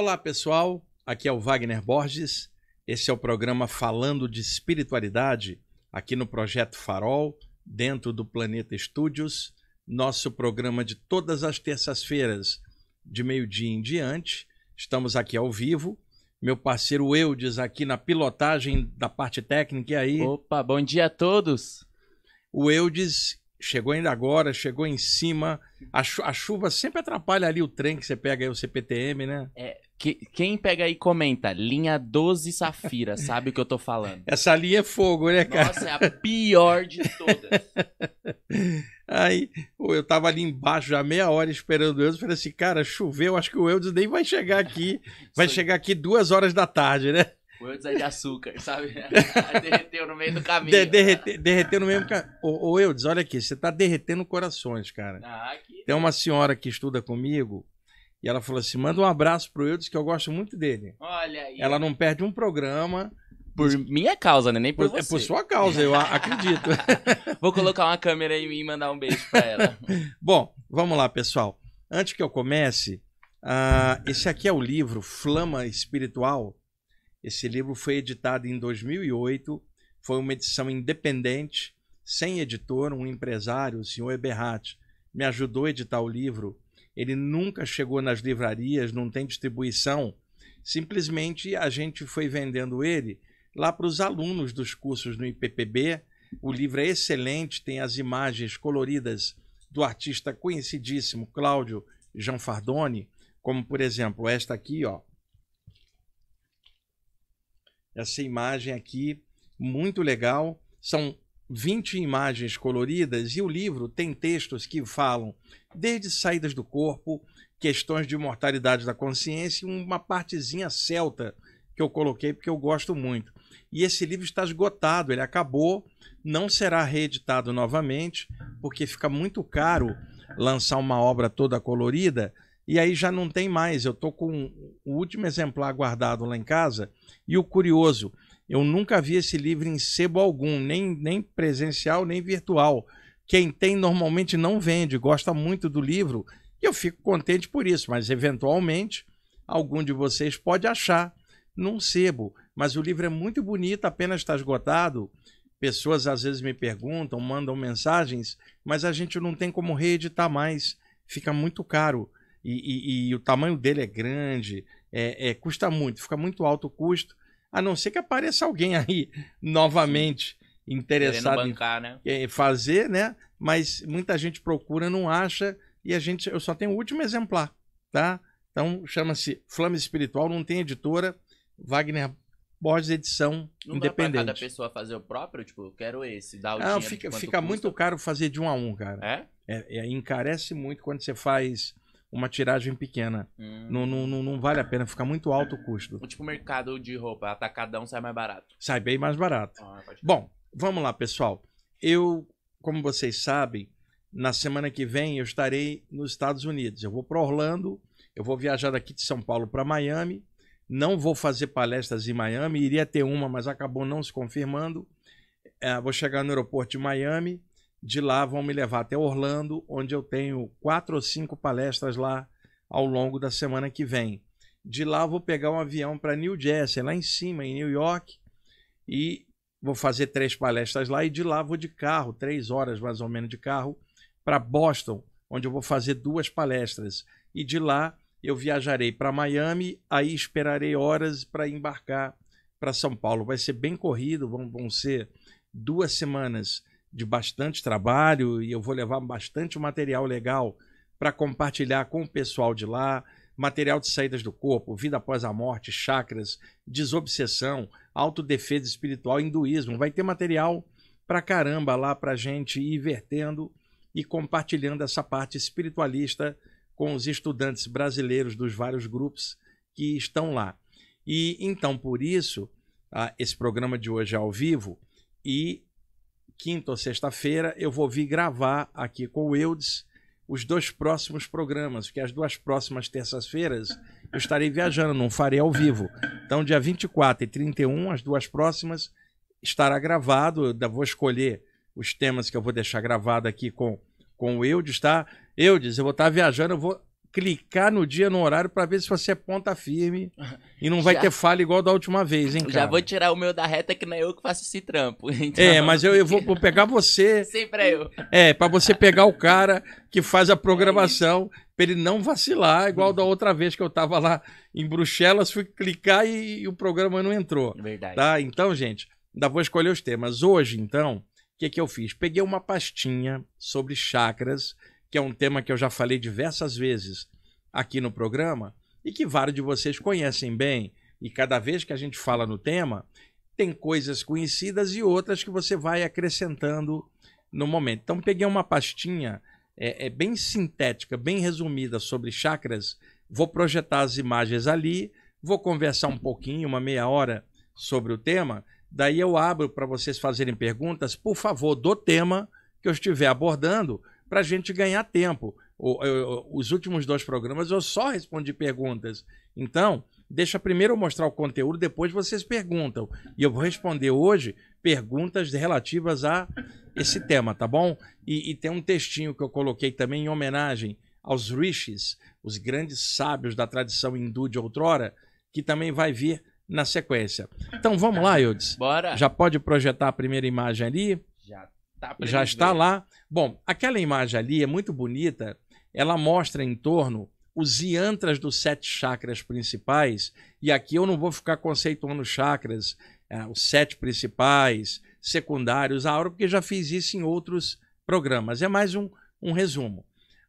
Olá, pessoal. Aqui é o Wagner Borges. Esse é o programa Falando de Espiritualidade, aqui no Projeto Farol, dentro do Planeta Estúdios. Nosso programa de todas as terças-feiras, de meio-dia em diante. Estamos aqui ao vivo. Meu parceiro Eudes aqui na pilotagem da parte técnica. E aí? Opa, bom dia a todos. O Eudes chegou ainda agora, chegou em cima. A, chu a, chuva sempre atrapalha ali o trem que você pega aí, o CPTM, né? É, que, quem pega aí e comenta, linha 12 Safira, sabe o que eu tô falando? Essa linha é fogo, né, cara? Nossa, é a pior de todas. Aí, eu tava ali embaixo já meia hora esperando o Eudes, falei assim, cara, choveu, acho que o Eudes nem vai chegar aqui, vai chegar aqui duas horas da tarde, né? O Eudes é de açúcar, sabe? derreteu no meio do caminho. De derrete derreteu no meio do caminho. Ô, Eudes, olha aqui, você tá derretendo corações, cara. Ah, que... Tem uma senhora que estuda comigo, e ela falou assim: manda um abraço pro Eudes, que eu gosto muito dele. Olha aí. Ela não perde um programa. Por minha causa, né? Nem por, por É por sua causa, eu acredito. Vou colocar uma câmera em mim e mandar um beijo pra ela. Bom, vamos lá, pessoal. Antes que eu comece, uh, esse aqui é o livro Flama Espiritual. Esse livro foi editado em 2008. Foi uma edição independente, sem editor, um empresário, o senhor Eberhardt, me ajudou a editar o livro ele nunca chegou nas livrarias, não tem distribuição. Simplesmente a gente foi vendendo ele lá para os alunos dos cursos no IPPB. O livro é excelente, tem as imagens coloridas do artista conhecidíssimo Cláudio Gianfardoni, como por exemplo esta aqui, ó. Essa imagem aqui, muito legal. São 20 imagens coloridas e o livro tem textos que falam desde saídas do corpo, questões de mortalidade da consciência e uma partezinha celta que eu coloquei porque eu gosto muito. E esse livro está esgotado, ele acabou, não será reeditado novamente, porque fica muito caro lançar uma obra toda colorida e aí já não tem mais. Eu estou com o último exemplar guardado lá em casa e o curioso eu nunca vi esse livro em sebo algum, nem, nem presencial, nem virtual. Quem tem normalmente não vende, gosta muito do livro. E eu fico contente por isso, mas eventualmente algum de vocês pode achar num sebo. Mas o livro é muito bonito, apenas está esgotado. Pessoas às vezes me perguntam, mandam mensagens, mas a gente não tem como reeditar mais. Fica muito caro. E, e, e o tamanho dele é grande, é, é, custa muito, fica muito alto o custo a não ser que apareça alguém aí novamente Sim. interessado né? em fazer, né? Mas muita gente procura, não acha, e a gente, eu só tenho o último exemplar, tá? Então chama-se Flama Espiritual, não tem editora, Wagner Borges edição não independente. Dá pra cada pessoa fazer o próprio, tipo, eu quero esse, dá o ah, fica, fica muito caro fazer de um a um, cara. É? É, é? encarece muito quando você faz uma tiragem pequena. Hum. Não, não, não, vale a pena, fica muito alto o custo. Tipo mercado de roupa, atacadão sai mais barato. Sai bem mais barato. Ah, Bom, vamos lá, pessoal. Eu, como vocês sabem, na semana que vem eu estarei nos Estados Unidos. Eu vou para Orlando, eu vou viajar daqui de São Paulo para Miami. Não vou fazer palestras em Miami, iria ter uma, mas acabou não se confirmando. É, vou chegar no aeroporto de Miami de lá vão me levar até Orlando, onde eu tenho quatro ou cinco palestras lá ao longo da semana que vem. De lá vou pegar um avião para New Jersey, lá em cima, em New York, e vou fazer três palestras lá. E de lá vou de carro, três horas mais ou menos de carro, para Boston, onde eu vou fazer duas palestras. E de lá eu viajarei para Miami, aí esperarei horas para embarcar para São Paulo. Vai ser bem corrido, vão, vão ser duas semanas de bastante trabalho e eu vou levar bastante material legal para compartilhar com o pessoal de lá. Material de saídas do corpo, vida após a morte, chakras, desobsessão, autodefesa espiritual, hinduísmo. Vai ter material pra caramba lá pra gente ir vertendo e compartilhando essa parte espiritualista com os estudantes brasileiros dos vários grupos que estão lá. E então, por isso, ah, esse programa de hoje é ao vivo e quinta ou sexta-feira, eu vou vir gravar aqui com o Wildes os dois próximos programas, porque as duas próximas terças-feiras eu estarei viajando, não farei ao vivo. Então, dia 24 e 31, as duas próximas, estará gravado. Eu vou escolher os temas que eu vou deixar gravado aqui com, com o Eudes, tá? Eudes, eu vou estar viajando, eu vou clicar no dia, no horário, para ver se você é ponta firme e não vai Já. ter falha igual da última vez, hein, cara? Já vou tirar o meu da reta, que não é eu que faço esse trampo. Então... É, mas eu, eu vou, vou pegar você. Sempre é eu. É, para você pegar o cara que faz a é programação, é para ele não vacilar, igual da outra vez que eu tava lá em Bruxelas, fui clicar e, e o programa não entrou. Verdade. Tá? Então, gente, ainda vou escolher os temas. Hoje, então, o que, que eu fiz? Peguei uma pastinha sobre chakras que é um tema que eu já falei diversas vezes aqui no programa e que vários de vocês conhecem bem. E cada vez que a gente fala no tema, tem coisas conhecidas e outras que você vai acrescentando no momento. Então, peguei uma pastinha é, é bem sintética, bem resumida sobre chakras. Vou projetar as imagens ali, vou conversar um pouquinho, uma meia hora sobre o tema. Daí eu abro para vocês fazerem perguntas, por favor, do tema que eu estiver abordando, para a gente ganhar tempo. O, eu, os últimos dois programas eu só respondi perguntas. Então, deixa primeiro eu mostrar o conteúdo, depois vocês perguntam. E eu vou responder hoje perguntas relativas a esse tema, tá bom? E, e tem um textinho que eu coloquei também em homenagem aos rishis, os grandes sábios da tradição hindu de outrora, que também vai vir na sequência. Então vamos lá, Eudes. Bora. Já pode projetar a primeira imagem ali? Já Tá já está lá. Bom, aquela imagem ali é muito bonita. Ela mostra em torno os yantras dos sete chakras principais. E aqui eu não vou ficar conceituando chakras, é, os sete principais, secundários, aura, porque já fiz isso em outros programas. É mais um, um resumo.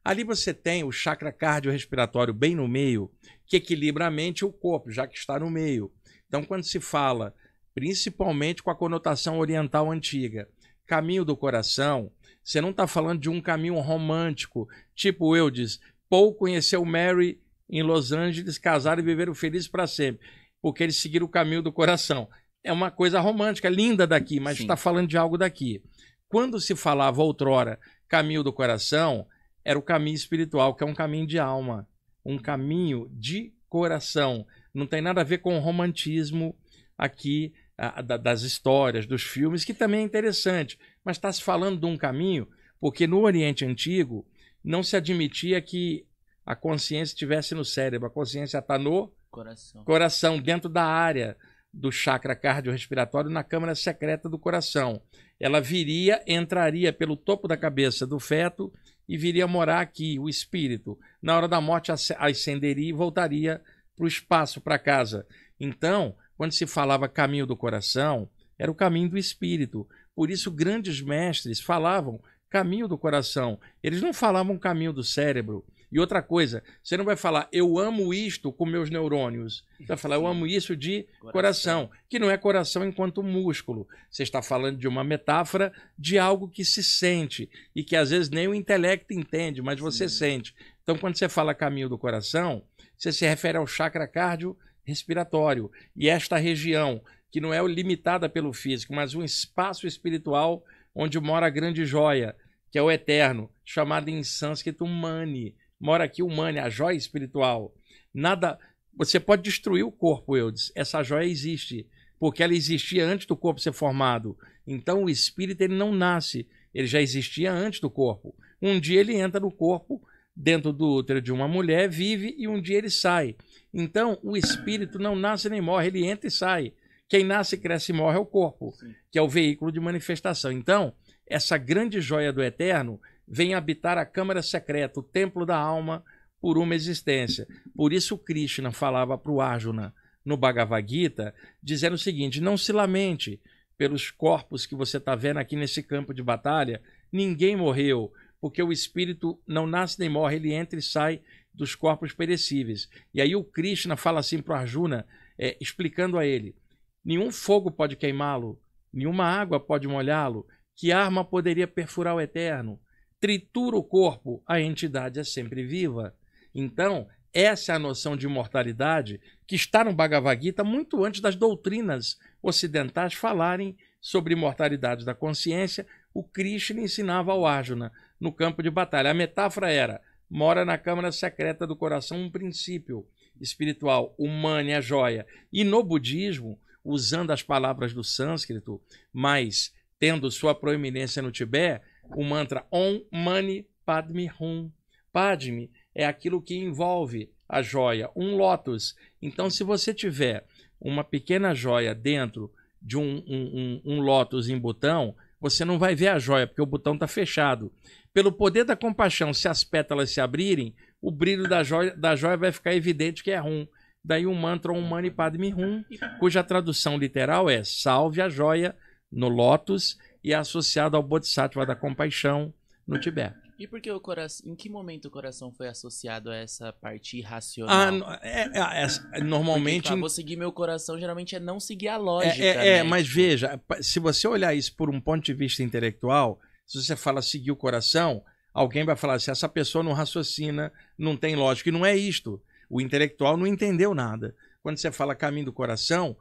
Ali você tem o chakra cardiorrespiratório bem no meio, que equilibra a mente e o corpo, já que está no meio. Então, quando se fala, principalmente com a conotação oriental antiga, caminho do coração, você não está falando de um caminho romântico, tipo eu disse, Paul conheceu Mary em Los Angeles, casaram e viveram felizes para sempre, porque eles seguiram o caminho do coração. É uma coisa romântica, é linda daqui, mas está falando de algo daqui. Quando se falava outrora caminho do coração, era o caminho espiritual, que é um caminho de alma, um caminho de coração. Não tem nada a ver com romantismo aqui a, das histórias, dos filmes, que também é interessante. Mas está se falando de um caminho, porque no Oriente Antigo não se admitia que a consciência estivesse no cérebro, a consciência está no coração. coração, dentro da área do chakra cardiorrespiratório na câmara secreta do coração. Ela viria, entraria pelo topo da cabeça do feto e viria morar aqui, o espírito. Na hora da morte, ascenderia e voltaria para o espaço, para casa. Então, quando se falava caminho do coração, era o caminho do espírito. Por isso, grandes mestres falavam caminho do coração. Eles não falavam caminho do cérebro. E outra coisa, você não vai falar eu amo isto com meus neurônios. Você vai falar eu amo isso de coração. coração, que não é coração enquanto músculo. Você está falando de uma metáfora de algo que se sente e que às vezes nem o intelecto entende, mas você Sim. sente. Então, quando você fala caminho do coração, você se refere ao chakra cardíaco respiratório. E esta região, que não é limitada pelo físico, mas um espaço espiritual onde mora a grande joia, que é o eterno, chamado em sânscrito Mani. Mora aqui o Mani, a joia espiritual. Nada, você pode destruir o corpo, Eudes. Essa joia existe, porque ela existia antes do corpo ser formado. Então o espírito ele não nasce, ele já existia antes do corpo. Um dia ele entra no corpo dentro do útero de uma mulher, vive e um dia ele sai. Então, o espírito não nasce nem morre, ele entra e sai. Quem nasce, cresce e morre é o corpo, Sim. que é o veículo de manifestação. Então, essa grande joia do eterno vem habitar a câmara secreta, o templo da alma, por uma existência. Por isso, Krishna falava para o Arjuna no Bhagavad Gita, dizendo o seguinte: não se lamente pelos corpos que você está vendo aqui nesse campo de batalha, ninguém morreu, porque o espírito não nasce nem morre, ele entra e sai dos corpos perecíveis. E aí o Krishna fala assim para o Arjuna, é, explicando a ele: nenhum fogo pode queimá-lo, nenhuma água pode molhá-lo, que arma poderia perfurar o eterno? Tritura o corpo, a entidade é sempre viva. Então, essa é a noção de imortalidade que está no Bhagavad Gita muito antes das doutrinas ocidentais falarem sobre imortalidade da consciência. O Krishna ensinava ao Arjuna no campo de batalha. A metáfora era: mora na Câmara Secreta do Coração um princípio espiritual, mani a é joia. E no budismo, usando as palavras do sânscrito, mas tendo sua proeminência no Tibete, o mantra Om Mani Padme Hum. Padme é aquilo que envolve a joia, um lótus. Então, se você tiver uma pequena joia dentro de um, um, um, um lótus em botão, você não vai ver a joia, porque o botão está fechado. Pelo poder da compaixão, se as pétalas se abrirem, o brilho da joia, da joia vai ficar evidente que é rum. Daí um mantra um mani padme hum, cuja tradução literal é salve a joia no lótus e é associado ao bodhisattva da compaixão no Tibete. E por que o coração. Em que momento o coração foi associado a essa parte irracional? Ah, é, é, é, é normalmente. Porque, ah, vou seguir meu coração, geralmente é não seguir a é, lógica. É, é, né? mas tipo veja, se você olhar isso por um ponto de vista intelectual, se você fala seguir o coração, alguém vai falar assim: essa pessoa não raciocina, não tem lógica. E não é isto. O intelectual não entendeu nada. Quando você fala caminho do coração,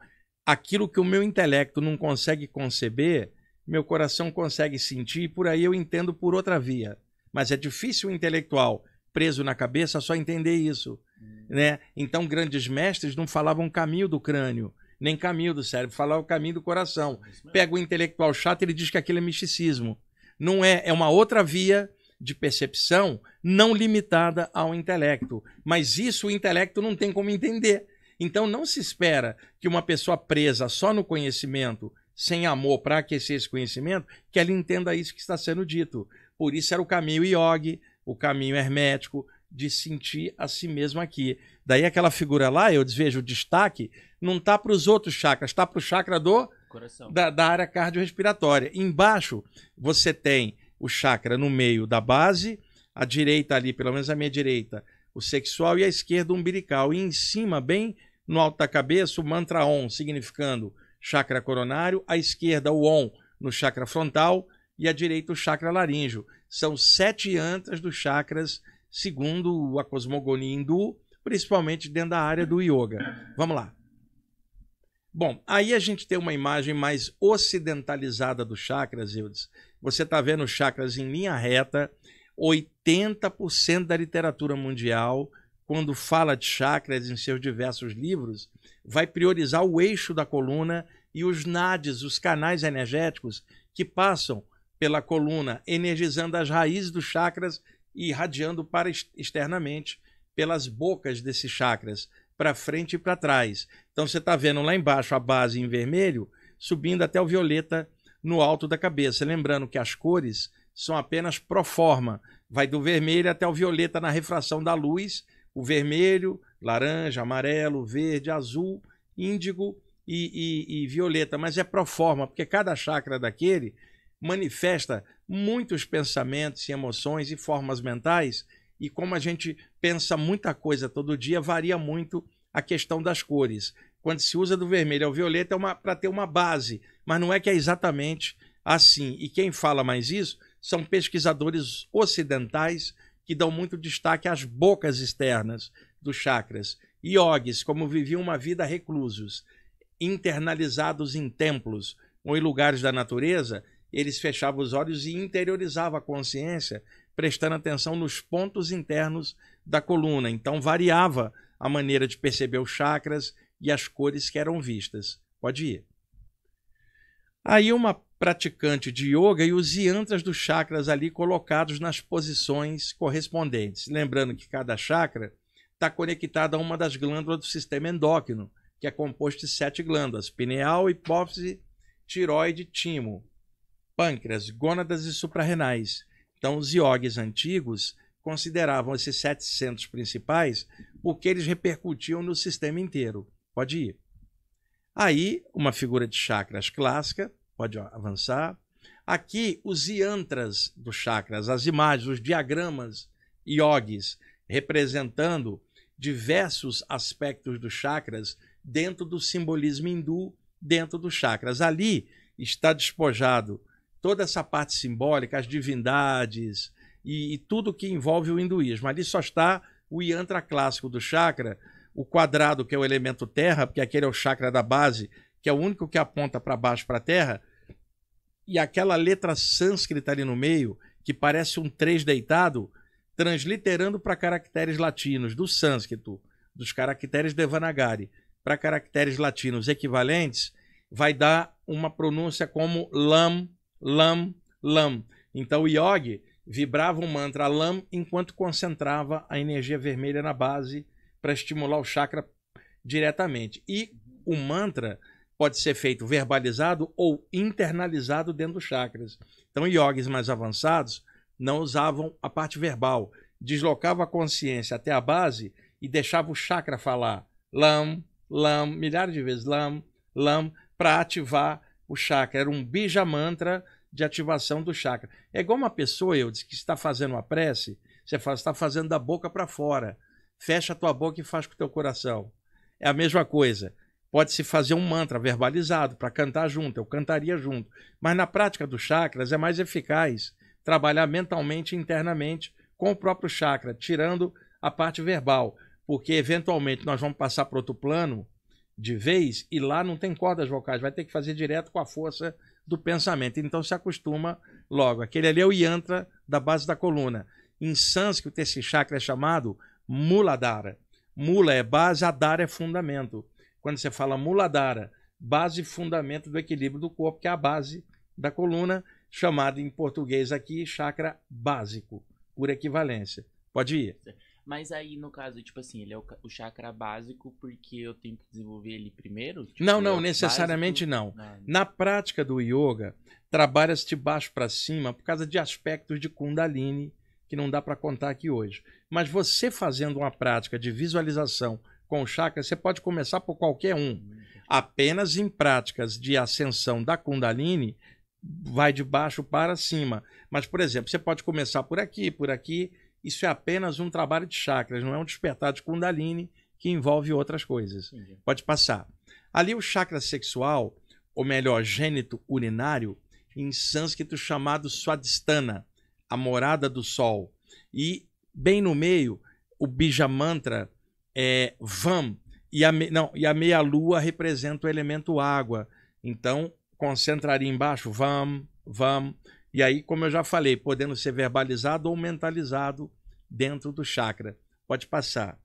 aquilo que o meu intelecto não consegue conceber, meu coração consegue sentir, e por aí eu entendo por outra via. Mas é difícil o intelectual preso na cabeça só entender isso. Hum. Né? Então, grandes mestres não falavam o caminho do crânio, nem caminho do cérebro, falavam o caminho do coração. É Pega o intelectual chato ele diz que aquilo é misticismo. Não é, é uma outra via de percepção não limitada ao intelecto. Mas isso o intelecto não tem como entender. Então não se espera que uma pessoa presa só no conhecimento, sem amor para aquecer esse conhecimento, que ela entenda isso que está sendo dito. Por isso era o caminho yogi, o caminho hermético, de sentir a si mesmo aqui. Daí aquela figura lá, eu desejo o destaque, não tá para os outros chakras, está para o chakra do coração. Da, da área cardiorrespiratória. Embaixo você tem o chakra no meio da base, a direita ali, pelo menos a minha direita, o sexual e a esquerda o umbilical. E em cima, bem no alto da cabeça, o mantra on, significando chakra coronário, à esquerda o on no chakra frontal e a direita o chakra laríngeo. São sete antas dos chakras, segundo a cosmogonia hindu, principalmente dentro da área do yoga. Vamos lá. Bom, aí a gente tem uma imagem mais ocidentalizada dos chakras, Eudes. Você está vendo os chakras em linha reta. 80% da literatura mundial, quando fala de chakras em seus diversos livros, vai priorizar o eixo da coluna e os nadis, os canais energéticos que passam pela coluna, energizando as raízes dos chakras e irradiando para externamente pelas bocas desses chakras, para frente e para trás. Então você está vendo lá embaixo a base em vermelho, subindo até o violeta no alto da cabeça. Lembrando que as cores são apenas pro forma, vai do vermelho até o violeta na refração da luz, o vermelho, laranja, amarelo, verde, azul, índigo e, e, e violeta, mas é pro forma, porque cada chakra daquele manifesta muitos pensamentos e emoções e formas mentais, e como a gente pensa muita coisa todo dia, varia muito a questão das cores. Quando se usa do vermelho ao violeta é para ter uma base, mas não é que é exatamente assim. E quem fala mais isso são pesquisadores ocidentais que dão muito destaque às bocas externas dos chakras. Yogis, como viviam uma vida reclusos, internalizados em templos ou em lugares da natureza, eles fechavam os olhos e interiorizavam a consciência, prestando atenção nos pontos internos da coluna. Então variava a maneira de perceber os chakras e as cores que eram vistas. Pode ir. Aí uma praticante de yoga e os yantras dos chakras ali colocados nas posições correspondentes. Lembrando que cada chakra está conectado a uma das glândulas do sistema endócrino, que é composto de sete glândulas: pineal, hipófise, tiroide e timo pâncreas, gônadas e suprarrenais. Então, os iogues antigos consideravam esses 700 principais porque eles repercutiam no sistema inteiro. Pode ir. Aí, uma figura de chakras clássica, pode avançar. Aqui, os yantras dos chakras, as imagens, os diagramas yogis, representando diversos aspectos dos chakras dentro do simbolismo hindu, dentro dos chakras. Ali está despojado toda essa parte simbólica, as divindades e, e tudo que envolve o hinduísmo. Ali só está o yantra clássico do chakra, o quadrado, que é o elemento terra, porque aquele é o chakra da base, que é o único que aponta para baixo, para a terra, e aquela letra sânscrita ali no meio, que parece um três deitado, transliterando para caracteres latinos do sânscrito, dos caracteres Devanagari, para caracteres latinos equivalentes, vai dar uma pronúncia como Lam Lam, Lam. Então o yogi vibrava um mantra Lam enquanto concentrava a energia vermelha na base para estimular o chakra diretamente. E o mantra pode ser feito verbalizado ou internalizado dentro dos chakras. Então yogis mais avançados não usavam a parte verbal, deslocava a consciência até a base e deixava o chakra falar Lam, Lam, milhares de vezes Lam, Lam, para ativar o chakra, era um bija mantra de ativação do chakra. É igual uma pessoa, eu disse, que está fazendo uma prece, você fala, está fazendo da boca para fora. Fecha a tua boca e faz com o teu coração. É a mesma coisa. Pode-se fazer um mantra verbalizado para cantar junto, eu cantaria junto. Mas na prática dos chakras é mais eficaz trabalhar mentalmente e internamente com o próprio chakra, tirando a parte verbal, porque eventualmente nós vamos passar para outro plano de vez e lá não tem cordas vocais, vai ter que fazer direto com a força do pensamento. Então se acostuma logo. Aquele ali é o yantra da base da coluna. Em sânscrito, esse chakra é chamado muladhara. Mula é base, adara é fundamento. Quando você fala muladhara, base e fundamento do equilíbrio do corpo, que é a base da coluna, chamada em português aqui chakra básico, por equivalência. Pode ir. Mas aí, no caso, tipo assim, ele é o, o chakra básico porque eu tenho que desenvolver ele primeiro? Tipo, não, não, é necessariamente básico? não. Ah, Na prática do yoga, trabalha-se de baixo para cima por causa de aspectos de Kundalini que não dá para contar aqui hoje. Mas você fazendo uma prática de visualização com o chakra, você pode começar por qualquer um. Hum, Apenas em práticas de ascensão da Kundalini, vai de baixo para cima. Mas, por exemplo, você pode começar por aqui, por aqui isso é apenas um trabalho de chakras, não é um despertar de Kundalini que envolve outras coisas. Entendi. Pode passar. Ali o chakra sexual, ou melhor, gênito urinário, em sânscrito chamado Swadhisthana, a morada do sol. E bem no meio, o Bijamantra é Vam, e a, me... não, e a meia-lua representa o elemento água. Então, concentraria embaixo Vam, Vam, e aí, como eu já falei, podendo ser verbalizado ou mentalizado dentro do chakra. Pode passar.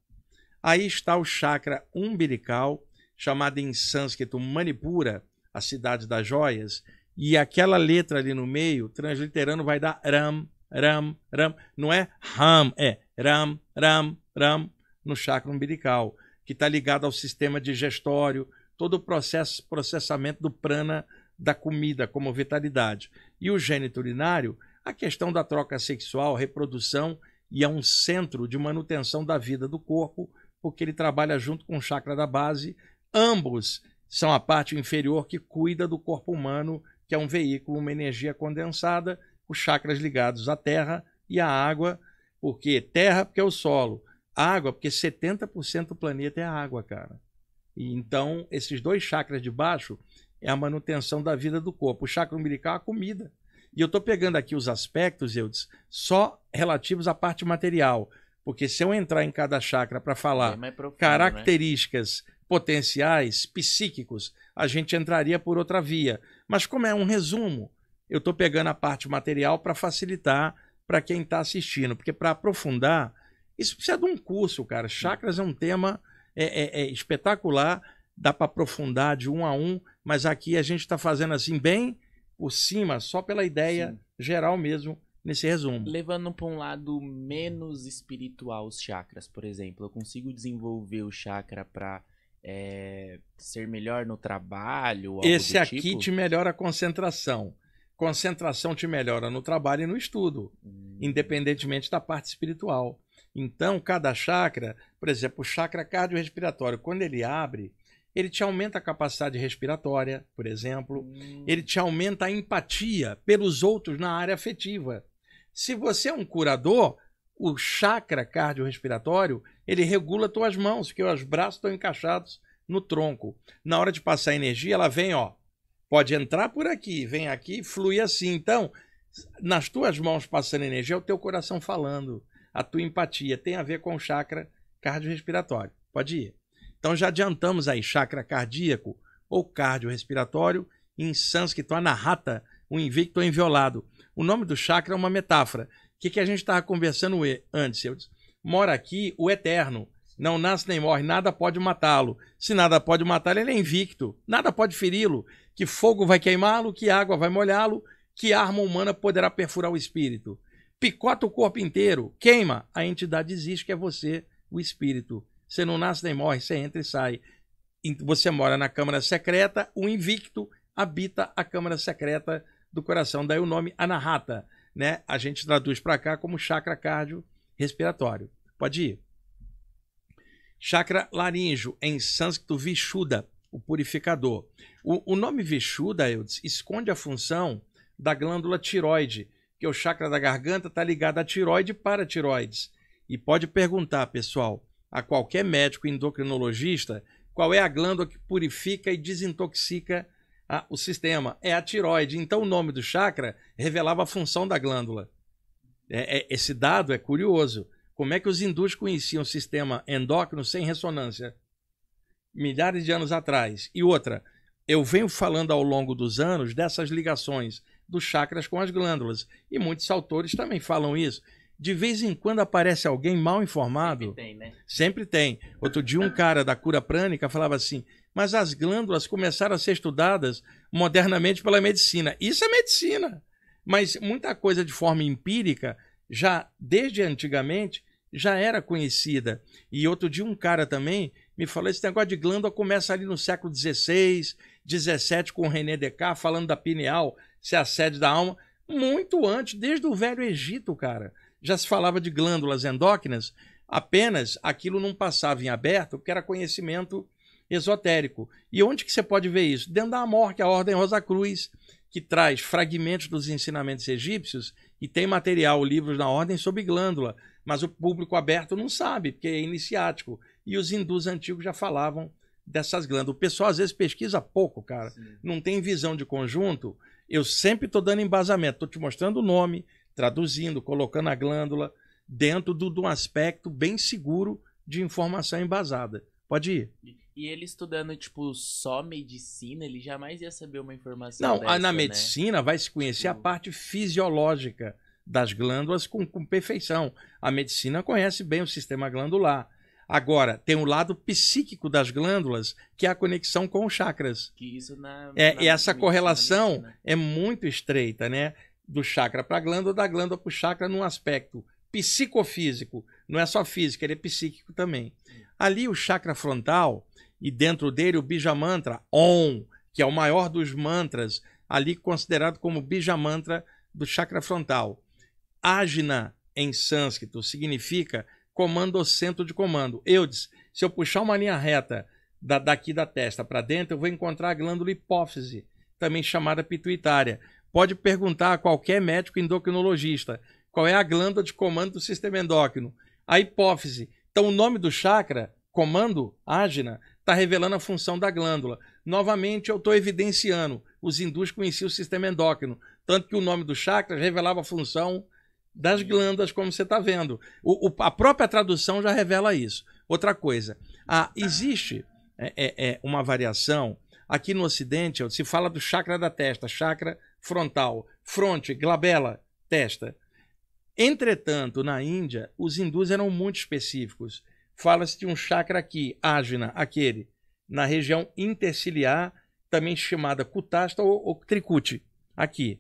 Aí está o chakra umbilical, chamado em sânscrito Manipura, a cidade das joias, e aquela letra ali no meio, transliterando, vai dar Ram, Ram, Ram. Não é Ram, é Ram, Ram, Ram no chakra umbilical, que está ligado ao sistema digestório, todo o processo, processamento do prana da comida como vitalidade e o gênito urinário, a questão da troca sexual, reprodução e é um centro de manutenção da vida do corpo, porque ele trabalha junto com o chakra da base. Ambos são a parte inferior que cuida do corpo humano, que é um veículo, uma energia condensada, os chakras ligados à terra e à água, porque terra porque é o solo, água porque 70% do planeta é água, cara. E então esses dois chakras de baixo é a manutenção da vida do corpo. O chakra umbilical é a comida. E eu estou pegando aqui os aspectos, Eudes, só relativos à parte material. Porque se eu entrar em cada chakra para falar é profundo, né? características né? potenciais, psíquicos, a gente entraria por outra via. Mas como é um resumo, eu estou pegando a parte material para facilitar para quem está assistindo. Porque para aprofundar, isso precisa de um curso, cara. Chakras é um tema é, é, é espetacular, dá para aprofundar de um a um mas aqui a gente está fazendo assim bem por cima, só pela ideia Sim. geral mesmo nesse resumo. Levando para um lado menos espiritual os chakras, por exemplo, eu consigo desenvolver o chakra para é, ser melhor no trabalho. Esse aqui tipo? te melhora a concentração. Concentração te melhora no trabalho e no estudo, hum. independentemente da parte espiritual. Então, cada chakra, por exemplo, o chakra cardiorrespiratório, quando ele abre, ele te aumenta a capacidade respiratória, por exemplo, hum. ele te aumenta a empatia pelos outros na área afetiva. Se você é um curador, o chakra cardiorrespiratório, ele regula tuas mãos, porque os braços estão encaixados no tronco. Na hora de passar energia, ela vem, ó, pode entrar por aqui, vem aqui, flui assim. Então, nas tuas mãos passando energia, é o teu coração falando. A tua empatia tem a ver com o chakra cardiorrespiratório. Pode ir. Então já adiantamos aí chakra cardíaco ou cardiorrespiratório em sânscrito anahata, o invicto ou inviolado. O nome do chakra é uma metáfora. O que, que a gente estava conversando antes? Eu disse, mora aqui o eterno. Não nasce nem morre, nada pode matá-lo. Se nada pode matá-lo, ele é invicto. Nada pode feri-lo. Que fogo vai queimá-lo, que água vai molhá-lo, que arma humana poderá perfurar o espírito. Picota o corpo inteiro, queima. A entidade existe que é você, o espírito. Você não nasce nem morre, você entra e sai. Você mora na Câmara Secreta, o invicto habita a Câmara Secreta do coração. Daí o nome Anahata, né? A gente traduz para cá como chakra cardio-respiratório. Pode ir. Chakra laríngeo, em sânscrito Vishuda, o purificador. O, o nome eu Eudes, esconde a função da glândula tiroide, que é o chakra da garganta está ligado à tiroide para tiroides. E pode perguntar, pessoal, a qualquer médico endocrinologista qual é a glândula que purifica e desintoxica a, ah, o sistema. É a tiroide. Então, o nome do chakra revelava a função da glândula. É, é, esse dado é curioso. Como é que os hindus conheciam o sistema endócrino sem ressonância? Milhares de anos atrás. E outra, eu venho falando ao longo dos anos dessas ligações dos chakras com as glândulas. E muitos autores também falam isso de vez em quando aparece alguém mal informado. Sempre tem, né? Sempre tem. Outro dia, um cara da cura prânica falava assim: mas as glândulas começaram a ser estudadas modernamente pela medicina. Isso é medicina. Mas muita coisa de forma empírica, já desde antigamente, já era conhecida. E outro dia, um cara também me falou: esse negócio de glândula começa ali no século XVI, XVII, com René Descartes, falando da pineal, ser é a sede da alma, muito antes, desde o Velho Egito, cara já se falava de glândulas endócrinas, apenas aquilo não passava em aberto, porque era conhecimento esotérico. E onde que você pode ver isso? Dentro da Amor, que é a Ordem Rosa Cruz, que traz fragmentos dos ensinamentos egípcios e tem material, livros na ordem sobre glândula, mas o público aberto não sabe, porque é iniciático. E os hindus antigos já falavam dessas glândulas. O pessoal às vezes pesquisa pouco, cara. Sim. Não tem visão de conjunto. Eu sempre estou dando embasamento, estou te mostrando o nome, traduzindo, colocando a glândula dentro de um aspecto bem seguro de informação embasada. Pode ir. E ele estudando, tipo, só medicina, ele jamais ia saber uma informação. Não, dessa, na né? medicina vai se conhecer a tipo parte fisiológica das glândulas com, com perfeição. A medicina conhece bem o sistema glandular. Agora, tem o lado psíquico das glândulas, que é a conexão com os chakras. Que isso na, é, na essa correlação né? é muito estreita, né? do chakra para a glândula, da glândula para o chakra num aspecto psicofísico, não é só físico, ele é psíquico também. Ali o chakra frontal e dentro dele o bijamantra, Om, que é o maior dos mantras, ali considerado como bijamantra do chakra frontal. Ajna em sânscrito significa comando ou centro de comando. Eu disse, se eu puxar uma linha reta da, daqui da testa para dentro, eu vou encontrar a glândula hipófise, também chamada pituitária pode perguntar a qualquer médico endocrinologista qual é a glândula de comando do sistema endócrino. A hipófise. Então, o nome do chakra, comando, ágina, está revelando a função da glândula. Novamente, eu estou evidenciando. Os hindus conheciam o sistema endócrino. Tanto que o nome do chakra revelava a função das glândulas, como você está vendo. O, o, a própria tradução já revela isso. Outra coisa, ah, existe é, é, é, uma variação. Aqui no Ocidente, se fala do chakra da testa, chakra frontal, fronte, glabela, testa. Entretanto, na Índia, os hindus eram muito específicos. Fala-se de um chakra aqui, ágina, aquele, na região interciliar, também chamada cutasta ou, ou tricute, aqui.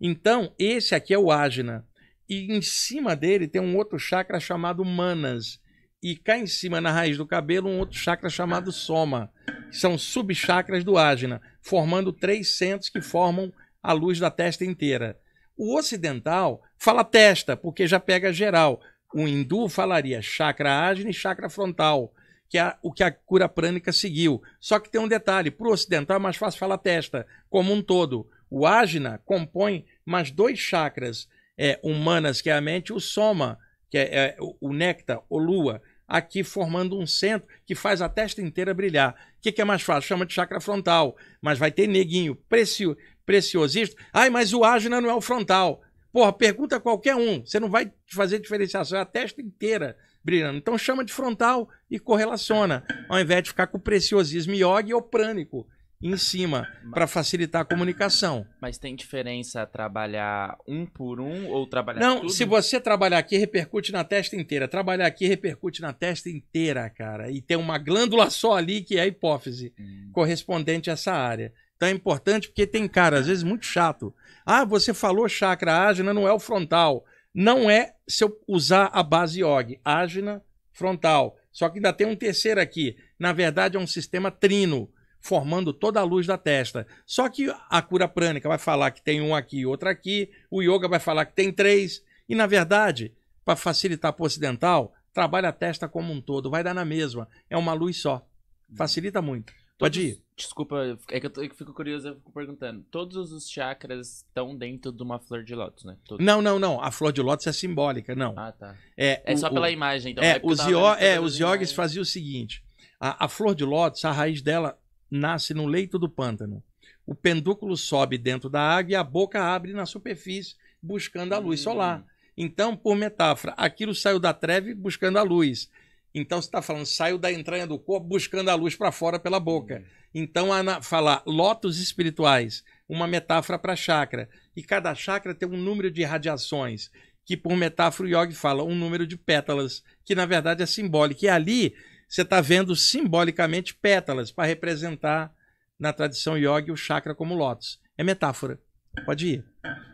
Então, esse aqui é o ágina. E em cima dele tem um outro chakra chamado manas. E cá em cima, na raiz do cabelo, um outro chakra chamado soma. São subchakras do ágina, formando três centros que formam a luz da testa inteira. O ocidental fala testa, porque já pega geral. O hindu falaria chakra agni e chakra frontal, que é o que a cura prânica seguiu. Só que tem um detalhe: para o ocidental é mais fácil falar testa, como um todo. O agna compõe mais dois chakras é, humanas, que é a mente, o soma, que é, é o, o néctar, ou lua, aqui formando um centro que faz a testa inteira brilhar. O que, que, é mais fácil? Chama de chakra frontal, mas vai ter neguinho, precioso preciosista. Ai, mas o ágina não é o frontal. Porra, pergunta a qualquer um. Você não vai fazer diferenciação, é a testa inteira brilhando. Então chama de frontal e correlaciona, ao invés de ficar com preciosismo iogue ou prânico em cima para facilitar a comunicação. Mas tem diferença trabalhar um por um ou trabalhar Não, tudo? se você trabalhar aqui repercute na testa inteira, trabalhar aqui repercute na testa inteira, cara, e tem uma glândula só ali que é a hipófise hum. correspondente a essa área. Então é importante porque tem cara, às vezes, muito chato. Ah, você falou chakra ágina, não é o frontal. Não é se eu usar a base yogi, ágina frontal. Só que ainda tem um terceiro aqui. Na verdade, é um sistema trino, formando toda a luz da testa. Só que a cura prânica vai falar que tem um aqui e outro aqui, o yoga vai falar que tem três. E, na verdade, para facilitar para o ocidental, trabalha a testa como um todo, vai dar na mesma. É uma luz só. Facilita muito. Todos, Pode ir. Desculpa, é que eu, tô, é eu fico curioso, eu fico perguntando. Todos os chakras estão dentro de uma flor de lótus, né? Todos. Não, não, não. A flor de lótus é simbólica, não. Ah, tá. É, é o, só pela o, imagem, então. É, é os, io, é, os yogis faziam o seguinte. A, a flor de lótus, a raiz dela nasce no leito do pântano. O pendúculo sobe dentro da água e a boca abre na superfície, buscando a luz hum. solar. Então, por metáfora, aquilo saiu da treve buscando a luz. Então você está falando, saiu da entranha do corpo buscando a luz para fora pela boca. Uhum. Então, falar lotos espirituais, uma metáfora para chakra. E cada chakra tem um número de radiações, que por metáfora o yogi fala, um número de pétalas, que na verdade é simbólico. E ali você está vendo simbolicamente pétalas para representar, na tradição yogi, o chakra como lotos. É metáfora. Pode ir.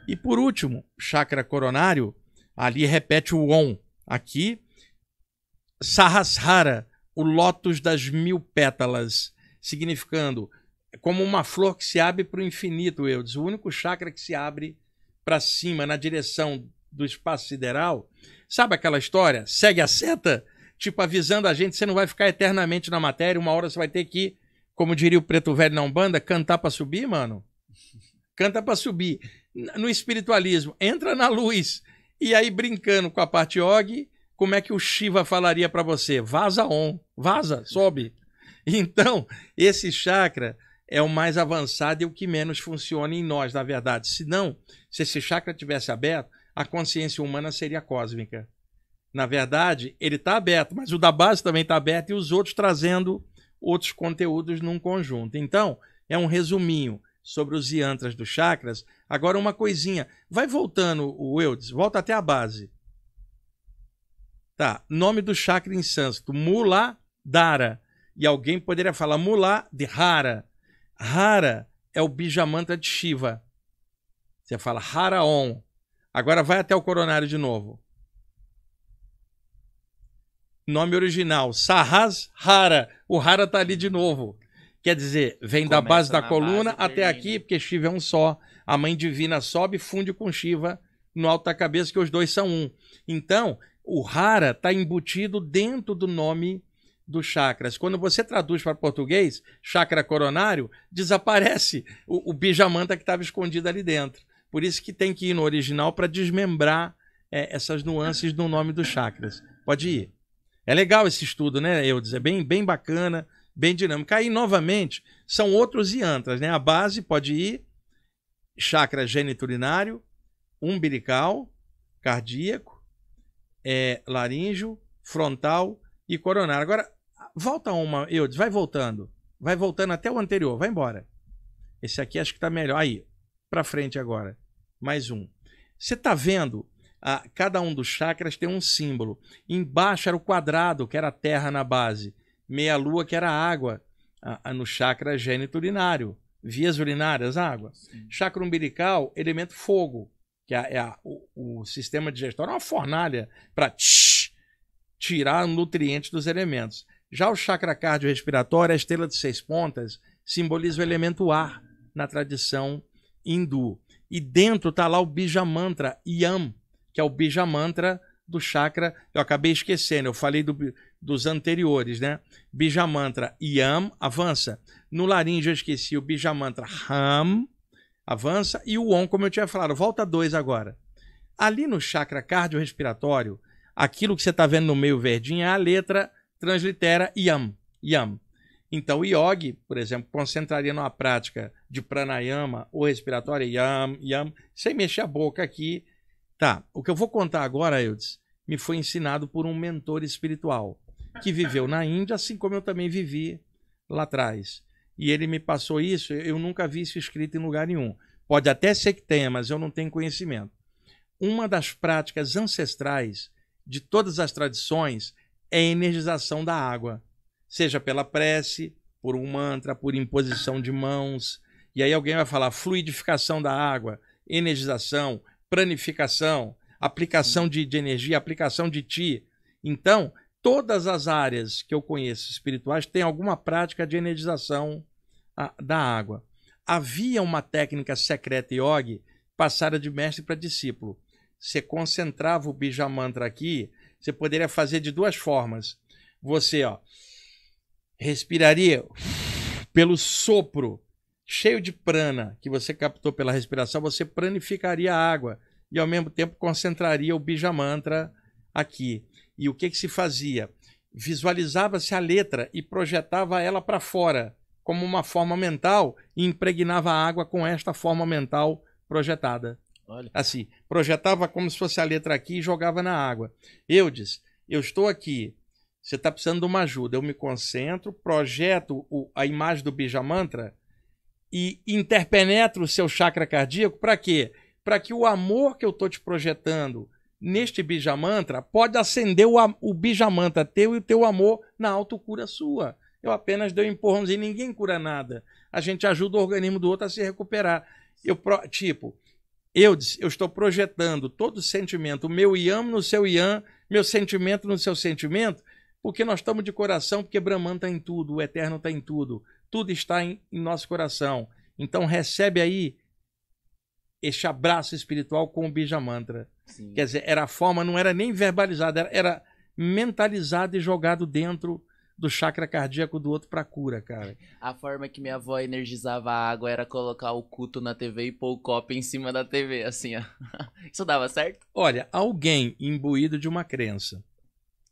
E por último, chakra coronário, ali repete o on. Aqui Sahasrara, o lótus das mil pétalas, significando como uma flor que se abre para o infinito, Eu, O único chakra que se abre para cima, na direção do espaço sideral. Sabe aquela história? Segue a seta, tipo avisando a gente, você não vai ficar eternamente na matéria, uma hora você vai ter que, como diria o preto velho na Umbanda, cantar para subir, mano. Canta para subir. No espiritualismo, entra na luz. E aí brincando com a parte yogi, como é que o Shiva falaria para você? Vaza on, vaza, sobe. Então, esse chakra é o mais avançado e o que menos funciona em nós, na verdade. Se não, se esse chakra tivesse aberto, a consciência humana seria cósmica. Na verdade, ele está aberto, mas o da base também está aberto e os outros trazendo outros conteúdos num conjunto. Então, é um resuminho sobre os yantras dos chakras. Agora, uma coisinha. Vai voltando, o volta até a base. Tá, nome do chakra em sânscrito, mula dara E alguém poderia falar mula de Hara é o bijamanta de Shiva. Você fala Haraon. Agora vai até o coronário de novo. Nome original, Sahas Hara. O Hara tá ali de novo. Quer dizer, vem Começa da base da coluna base até aqui, né? porque Shiva é um só. A mãe divina sobe e funde com Shiva no alto da cabeça, que os dois são um. Então, o hara está embutido dentro do nome dos chakras. Quando você traduz para português, chakra coronário, desaparece o, o bijamanta que estava escondido ali dentro. Por isso que tem que ir no original para desmembrar é, essas nuances do nome dos chakras. Pode ir. É legal esse estudo, né, Eudes? É bem, bem bacana, bem dinâmico. Aí, novamente, são outros yantras, né? A base pode ir chakra geniturinário, umbilical, cardíaco, é, laríngeo, frontal e coronário. Agora, volta uma, eu vai voltando. Vai voltando até o anterior, vai embora. Esse aqui acho que está melhor. Aí, para frente agora. Mais um. Você está vendo? A, cada um dos chakras tem um símbolo. Embaixo era o quadrado, que era a terra na base. Meia lua, que era a água, a, a, no chakra geniturinário. Vias urinárias, água. Sim. Chakra umbilical, elemento fogo que é, a, o, o, sistema digestório é uma fornalha para tirar nutrientes dos elementos. Já o chakra cardiorrespiratório, a estrela de seis pontas, simboliza o elemento ar na tradição hindu. E dentro está lá o bija mantra Yam, que é o bija mantra do chakra. Eu acabei esquecendo, eu falei do, dos anteriores, né? Bija mantra Yam, avança. No laringe eu esqueci o bija mantra Ham, avança. E o on, como eu tinha falado, volta dois agora. Ali no chakra cardiorrespiratório, aquilo que você está vendo no meio verdinho é a letra translitera yam. yam. Então, o yogi, por exemplo, concentraria numa prática de pranayama ou respiratória, é yam, yam, sem mexer a boca aqui. Tá, o que eu vou contar agora, Eudes, me foi ensinado por um mentor espiritual que viveu na Índia, assim como eu também vivi lá atrás e ele me passou isso, eu nunca vi isso escrito em lugar nenhum. Pode até ser que tenha, mas eu não tenho conhecimento. Uma das práticas ancestrais de todas as tradições é a energização da água, seja pela prece, por um mantra, por imposição de mãos. E aí alguém vai falar fluidificação da água, energização, planificação, aplicação de, de energia, aplicação de ti. Então, todas as áreas que eu conheço espirituais têm alguma prática de energização da água. Havia uma técnica secreta yogi passada de mestre para discípulo. Você concentrava o bijamantra aqui, você poderia fazer de duas formas. Você ó, respiraria pelo sopro cheio de prana que você captou pela respiração, você planificaria a água e ao mesmo tempo concentraria o bijamantra aqui. E o que, que se fazia? Visualizava-se a letra e projetava ela para fora como uma forma mental e impregnava a água com esta forma mental projetada. Olha. Assim, projetava como se fosse a letra aqui e jogava na água. Eu disse, eu estou aqui, você está precisando de uma ajuda. Eu me concentro, projeto o, a imagem do Bijamantra e interpenetro o seu chakra cardíaco para quê? Para que o amor que eu estou te projetando neste Bijamantra pode acender o, o Bijamantra teu e o teu amor na autocura sua. Eu apenas dei um empurrãozinho, ninguém cura nada. A gente ajuda o organismo do outro a se recuperar. Eu, tipo, eu, eu estou projetando todo o sentimento, o meu iam no seu iam, meu sentimento no seu sentimento, porque nós estamos de coração, porque Brahman está em tudo, o Eterno está em tudo, tudo está em, em nosso coração. Então recebe aí este abraço espiritual com o Bija Mantra. Sim. Quer dizer, era a forma, não era nem verbalizada, era, era mentalizado e jogado dentro do chakra cardíaco do outro pra cura, cara. A forma que minha avó energizava a água era colocar o culto na TV e pôr o copo em cima da TV, assim, ó. Isso dava certo? Olha, alguém imbuído de uma crença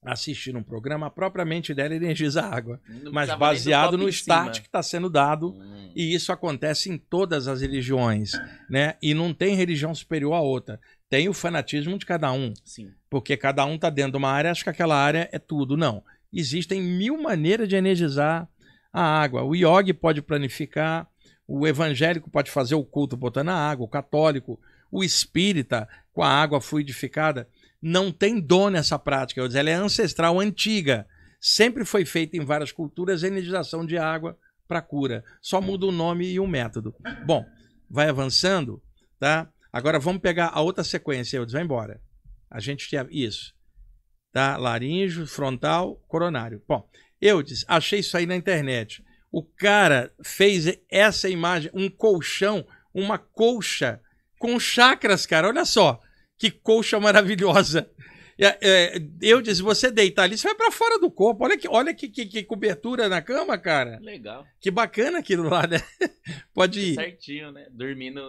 assistir um programa, propriamente dela energiza a água, Não mas baseado no start que está sendo dado, hum. e isso acontece em todas as religiões, né? E não tem religião superior a outra. Tem o fanatismo de cada um. Sim. Porque cada um está dentro de uma área, acho que aquela área é tudo. Não existem mil maneiras de energizar a água. O iogue pode planificar, o evangélico pode fazer o culto botando a água, o católico, o espírita com a água fluidificada. Não tem dono essa prática, dizer, ela é ancestral, antiga. Sempre foi feita em várias culturas a energização de água para cura. Só muda o nome e o método. Bom, vai avançando, tá? Agora vamos pegar a outra sequência, Eudes, vai embora. A gente tinha isso tá? Laríngeo, frontal, coronário. Bom, eu disse, achei isso aí na internet. O cara fez essa imagem, um colchão, uma colcha com chakras, cara. Olha só, que colcha maravilhosa. É, eu disse, você deitar ali, você vai para fora do corpo. Olha que, olha que, que, que, cobertura na cama, cara. Legal. Que bacana aquilo lá, né? Pode ir. Certinho, né? Dormindo,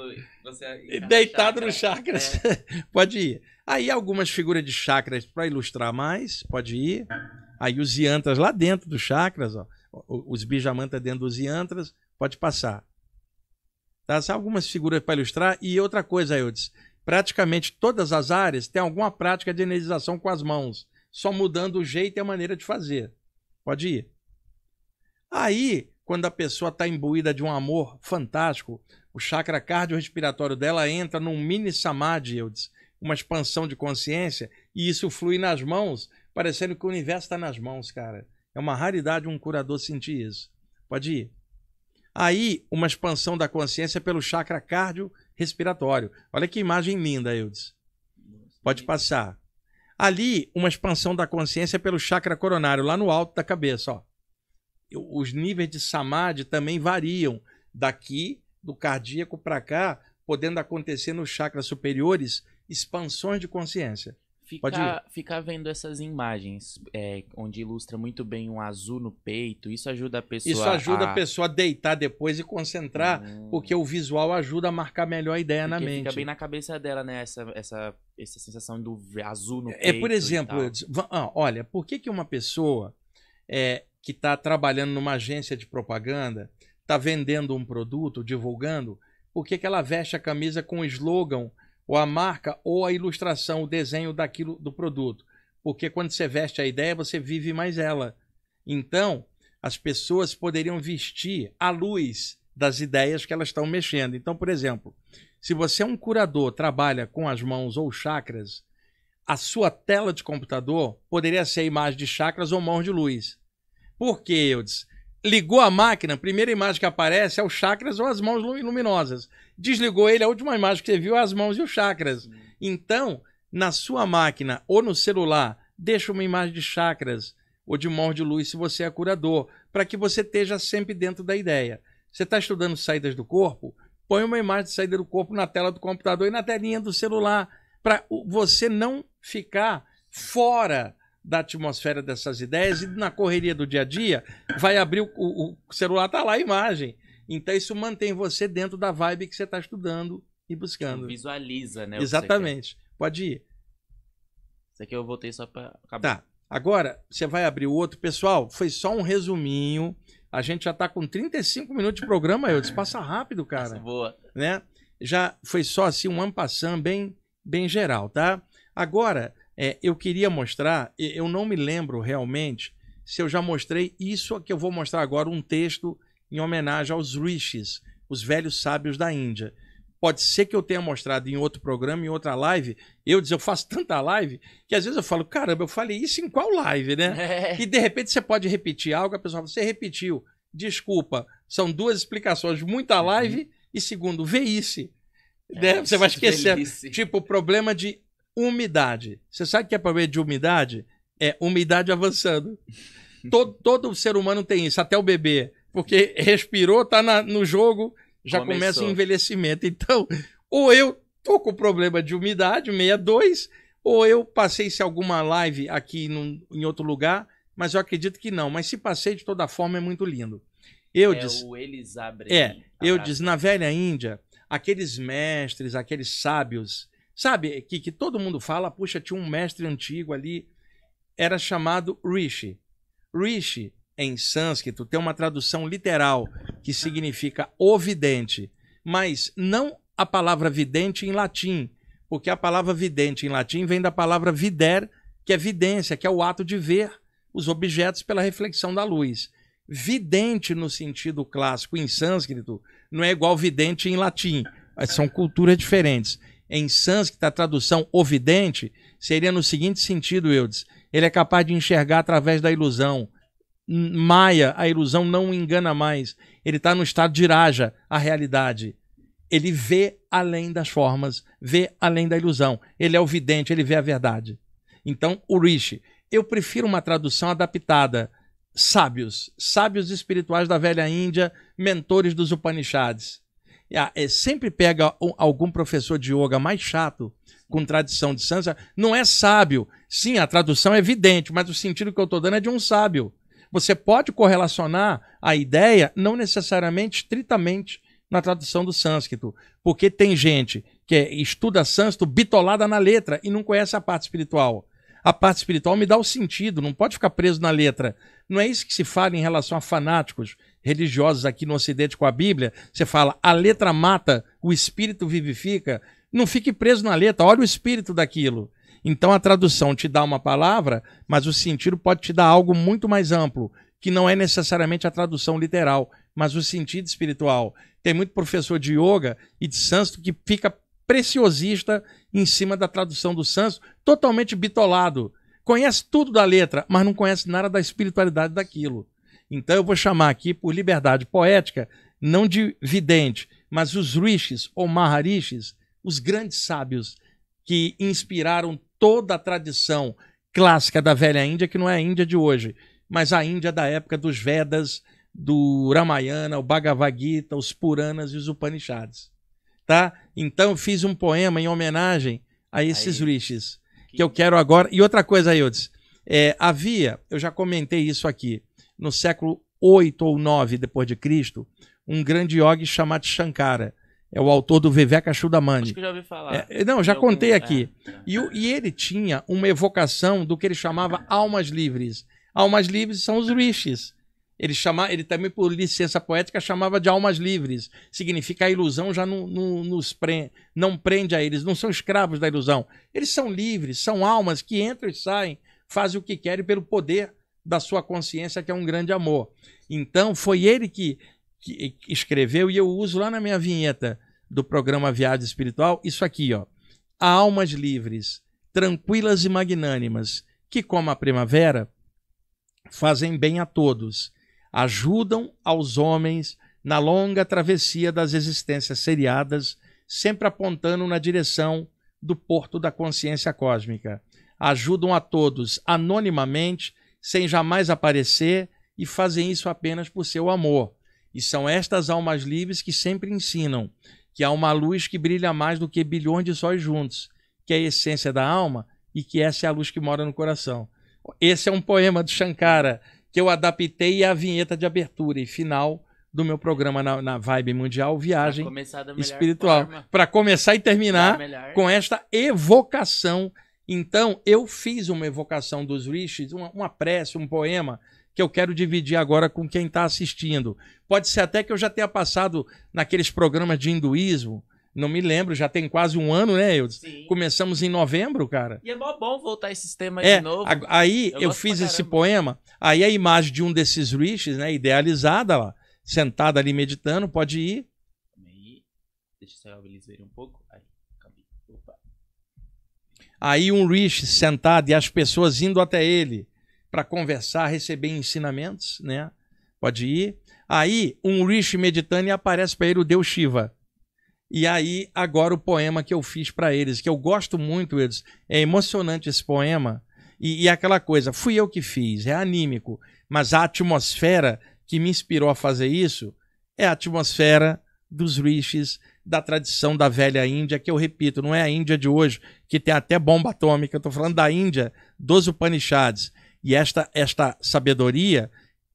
você deitado no chakra. No chakras. É. Pode ir. Aí algumas figuras de chakras para ilustrar mais, pode ir. Aí os iantras lá dentro dos chakras, ó. Os bijamantas dentro dos iantras, pode passar. Tá? algumas figuras para ilustrar. E outra coisa, eu disse, praticamente todas as áreas têm alguma prática de energização com as mãos, só mudando o jeito e a maneira de fazer. Pode ir. Aí, quando a pessoa está imbuída de um amor fantástico, o chakra cardiorrespiratório dela entra num mini samadhi, disse, uma expansão de consciência, e isso flui nas mãos, parecendo que o universo está nas mãos, cara. É uma raridade um curador sentir isso. Pode ir. Aí, uma expansão da consciência pelo chakra cardio respiratório. Olha que imagem linda, Eudes. Pode passar. Ali, uma expansão da consciência pelo chakra coronário, lá no alto da cabeça. Ó. Os níveis de samadhi também variam daqui, do cardíaco para cá, podendo acontecer nos chakras superiores expansões de consciência. Ficar, ficar vendo essas imagens, é, onde ilustra muito bem um azul no peito, isso ajuda a pessoa. Isso ajuda a, a pessoa a deitar depois e concentrar, hum. porque o visual ajuda a marcar melhor a ideia porque na mente. Fica bem na cabeça dela, né? Essa, essa, essa sensação do azul no peito. É, é, por exemplo, disse, ah, olha, por que, que uma pessoa é, que está trabalhando numa agência de propaganda, está vendendo um produto, divulgando, por que, que ela veste a camisa com o slogan? ou a marca ou a ilustração, o desenho daquilo do produto. Porque quando você veste a ideia, você vive mais ela. Então, as pessoas poderiam vestir a luz das ideias que elas estão mexendo. Então, por exemplo, se você é um curador, trabalha com as mãos ou chakras, a sua tela de computador poderia ser a imagem de chakras ou mãos de luz. Por que, Eudes? Ligou a máquina, a primeira imagem que aparece é os chakras ou as mãos luminosas. Desligou ele, a última imagem que você viu é as mãos e os chakras. Então, na sua máquina ou no celular, deixa uma imagem de chakras ou de mão de luz, se você é curador, para que você esteja sempre dentro da ideia. Você está estudando saídas do corpo? Põe uma imagem de saída do corpo na tela do computador e na telinha do celular, para você não ficar fora da atmosfera dessas ideias e na correria do dia a dia vai abrir o, o, o celular tá lá a imagem. Então isso mantém você dentro da vibe que você está estudando e buscando. Visualiza, né? Exatamente. Que Pode ir. Isso aqui eu voltei só para acabar. Tá. Agora, você vai abrir o outro. Pessoal, foi só um resuminho. A gente já está com 35 minutos de programa, eu disse, passa rápido, cara. boa. Né? Já foi só assim um ampassam bem bem geral, tá? Agora, é, eu queria mostrar, eu não me lembro realmente se eu já mostrei isso que eu vou mostrar agora, um texto em homenagem aos rishis, os velhos sábios da Índia. Pode ser que eu tenha mostrado em outro programa, em outra live. Eu diz, eu faço tanta live que às vezes eu falo, caramba, eu falei isso em qual live, né? É. E de repente você pode repetir algo, a pessoa fala, você repetiu. Desculpa, são duas explicações, muita uhum. live uhum. e segundo, veice. É, né? Você vai esquecer. Tipo Tipo, problema de umidade. Você sabe o que é problema de umidade? É umidade avançando. todo, todo ser humano tem isso, até o bebê. Porque respirou, tá na, no jogo, já Começou. começa o envelhecimento. Então, ou eu tô com problema de umidade, 62, ou eu passei se alguma live aqui num, em outro lugar, mas eu acredito que não. Mas se passei, de toda forma, é muito lindo. Eu é diz, o Elisabret. É, eu diz, na velha Índia, aqueles mestres, aqueles sábios, Sabe, que, que todo mundo fala, puxa, tinha um mestre antigo ali, era chamado Rishi. Rishi, em sânscrito, tem uma tradução literal que significa ovidente, mas não a palavra vidente em latim, porque a palavra vidente em latim vem da palavra vider, que é vidência, que é o ato de ver os objetos pela reflexão da luz. Vidente no sentido clássico em sânscrito não é igual vidente em latim, são culturas diferentes em sânscrito, tá a tradução ovidente, seria no seguinte sentido, Eudes. Ele é capaz de enxergar através da ilusão. Maia, a ilusão não engana mais. Ele está no estado de Raja, a realidade. Ele vê além das formas, vê além da ilusão. Ele é ovidente, ele vê a verdade. Então, o Rishi. Eu prefiro uma tradução adaptada. Sábios, sábios espirituais da velha Índia, mentores dos Upanishads. Ah, é, sempre pega algum professor de yoga mais chato, com tradição de sansa, não é sábio. Sim, a tradução é evidente, mas o sentido que eu estou dando é de um sábio. Você pode correlacionar a ideia, não necessariamente estritamente na tradução do sânscrito, porque tem gente que estuda sânscrito bitolada na letra e não conhece a parte espiritual. A parte espiritual me dá o sentido, não pode ficar preso na letra. Não é isso que se fala em relação a fanáticos religiosos aqui no Ocidente com a Bíblia, você fala a letra mata, o espírito vivifica, não fique preso na letra, olha o espírito daquilo. Então a tradução te dá uma palavra, mas o sentido pode te dar algo muito mais amplo, que não é necessariamente a tradução literal, mas o sentido espiritual. Tem muito professor de yoga e de sânscrito que fica preciosista em cima da tradução do sânscrito, totalmente bitolado. Conhece tudo da letra, mas não conhece nada da espiritualidade daquilo. Então eu vou chamar aqui por liberdade poética, não de vidente, mas os rishis ou maharishis, os grandes sábios que inspiraram toda a tradição clássica da velha Índia, que não é a Índia de hoje, mas a Índia da época dos Vedas, do Ramayana, o Bhagavad Gita, os Puranas e os Upanishads. Tá? Então fiz um poema em homenagem a esses Aí. rishis, que eu quero agora. E outra coisa, Eudes, é, havia, eu já comentei isso aqui, no século 8 ou 9 depois de Cristo, um grande yogi chamado Shankara. É o autor do Viveka Chudamani. Acho que já ouvi falar. É, é não, já algum... contei aqui. É. E, e, ele tinha uma evocação do que ele chamava almas livres. Almas livres são os rishis. Ele, chama, ele também, por licença poética, chamava de almas livres. Significa a ilusão já nos não prende a eles, não são escravos da ilusão. Eles são livres, são almas que entram e saem, fazem o que querem pelo poder da sua consciência, que é um grande amor. Então, foi ele que, que escreveu, e eu uso lá na minha vinheta do programa Viagem Espiritual, isso aqui, ó. Almas livres, tranquilas e magnânimas, que, como a primavera, fazem bem a todos, ajudam aos homens na longa travessia das existências seriadas, sempre apontando na direção do porto da consciência cósmica. Ajudam a todos anonimamente sem jamais aparecer e fazem isso apenas por seu amor. E são estas almas livres que sempre ensinam que há uma luz que brilha mais do que bilhões de sóis juntos, que é a essência da alma e que essa é a luz que mora no coração. Esse é um poema do Shankara que eu adaptei à vinheta de abertura e final do meu programa na, na Vibe Mundial Viagem Espiritual. Para começar e terminar com esta evocação então, eu fiz uma evocação dos rishis, uma, uma prece, um poema, que eu quero dividir agora com quem está assistindo. Pode ser até que eu já tenha passado naqueles programas de hinduísmo, não me lembro, já tem quase um ano, né, eu Sim. Começamos em novembro, cara. E é mó bom voltar esse tema é, de novo. A, aí eu, eu fiz esse poema, aí a imagem de um desses rishis, né, idealizada lá, sentada ali meditando, pode ir. Deixa eu só verem um pouco. Aí um Rishi sentado e as pessoas indo até ele para conversar, receber ensinamentos, né? Pode ir. Aí um Rishi meditando e aparece para ele o Deus Shiva. E aí agora o poema que eu fiz para eles, que eu gosto muito, eles é emocionante esse poema. E, e aquela coisa, fui eu que fiz, é anímico, mas a atmosfera que me inspirou a fazer isso é a atmosfera dos rishis da tradição da velha Índia, que eu repito, não é a Índia de hoje, que tem até bomba atômica, eu estou falando da Índia dos Upanishads. E esta, esta sabedoria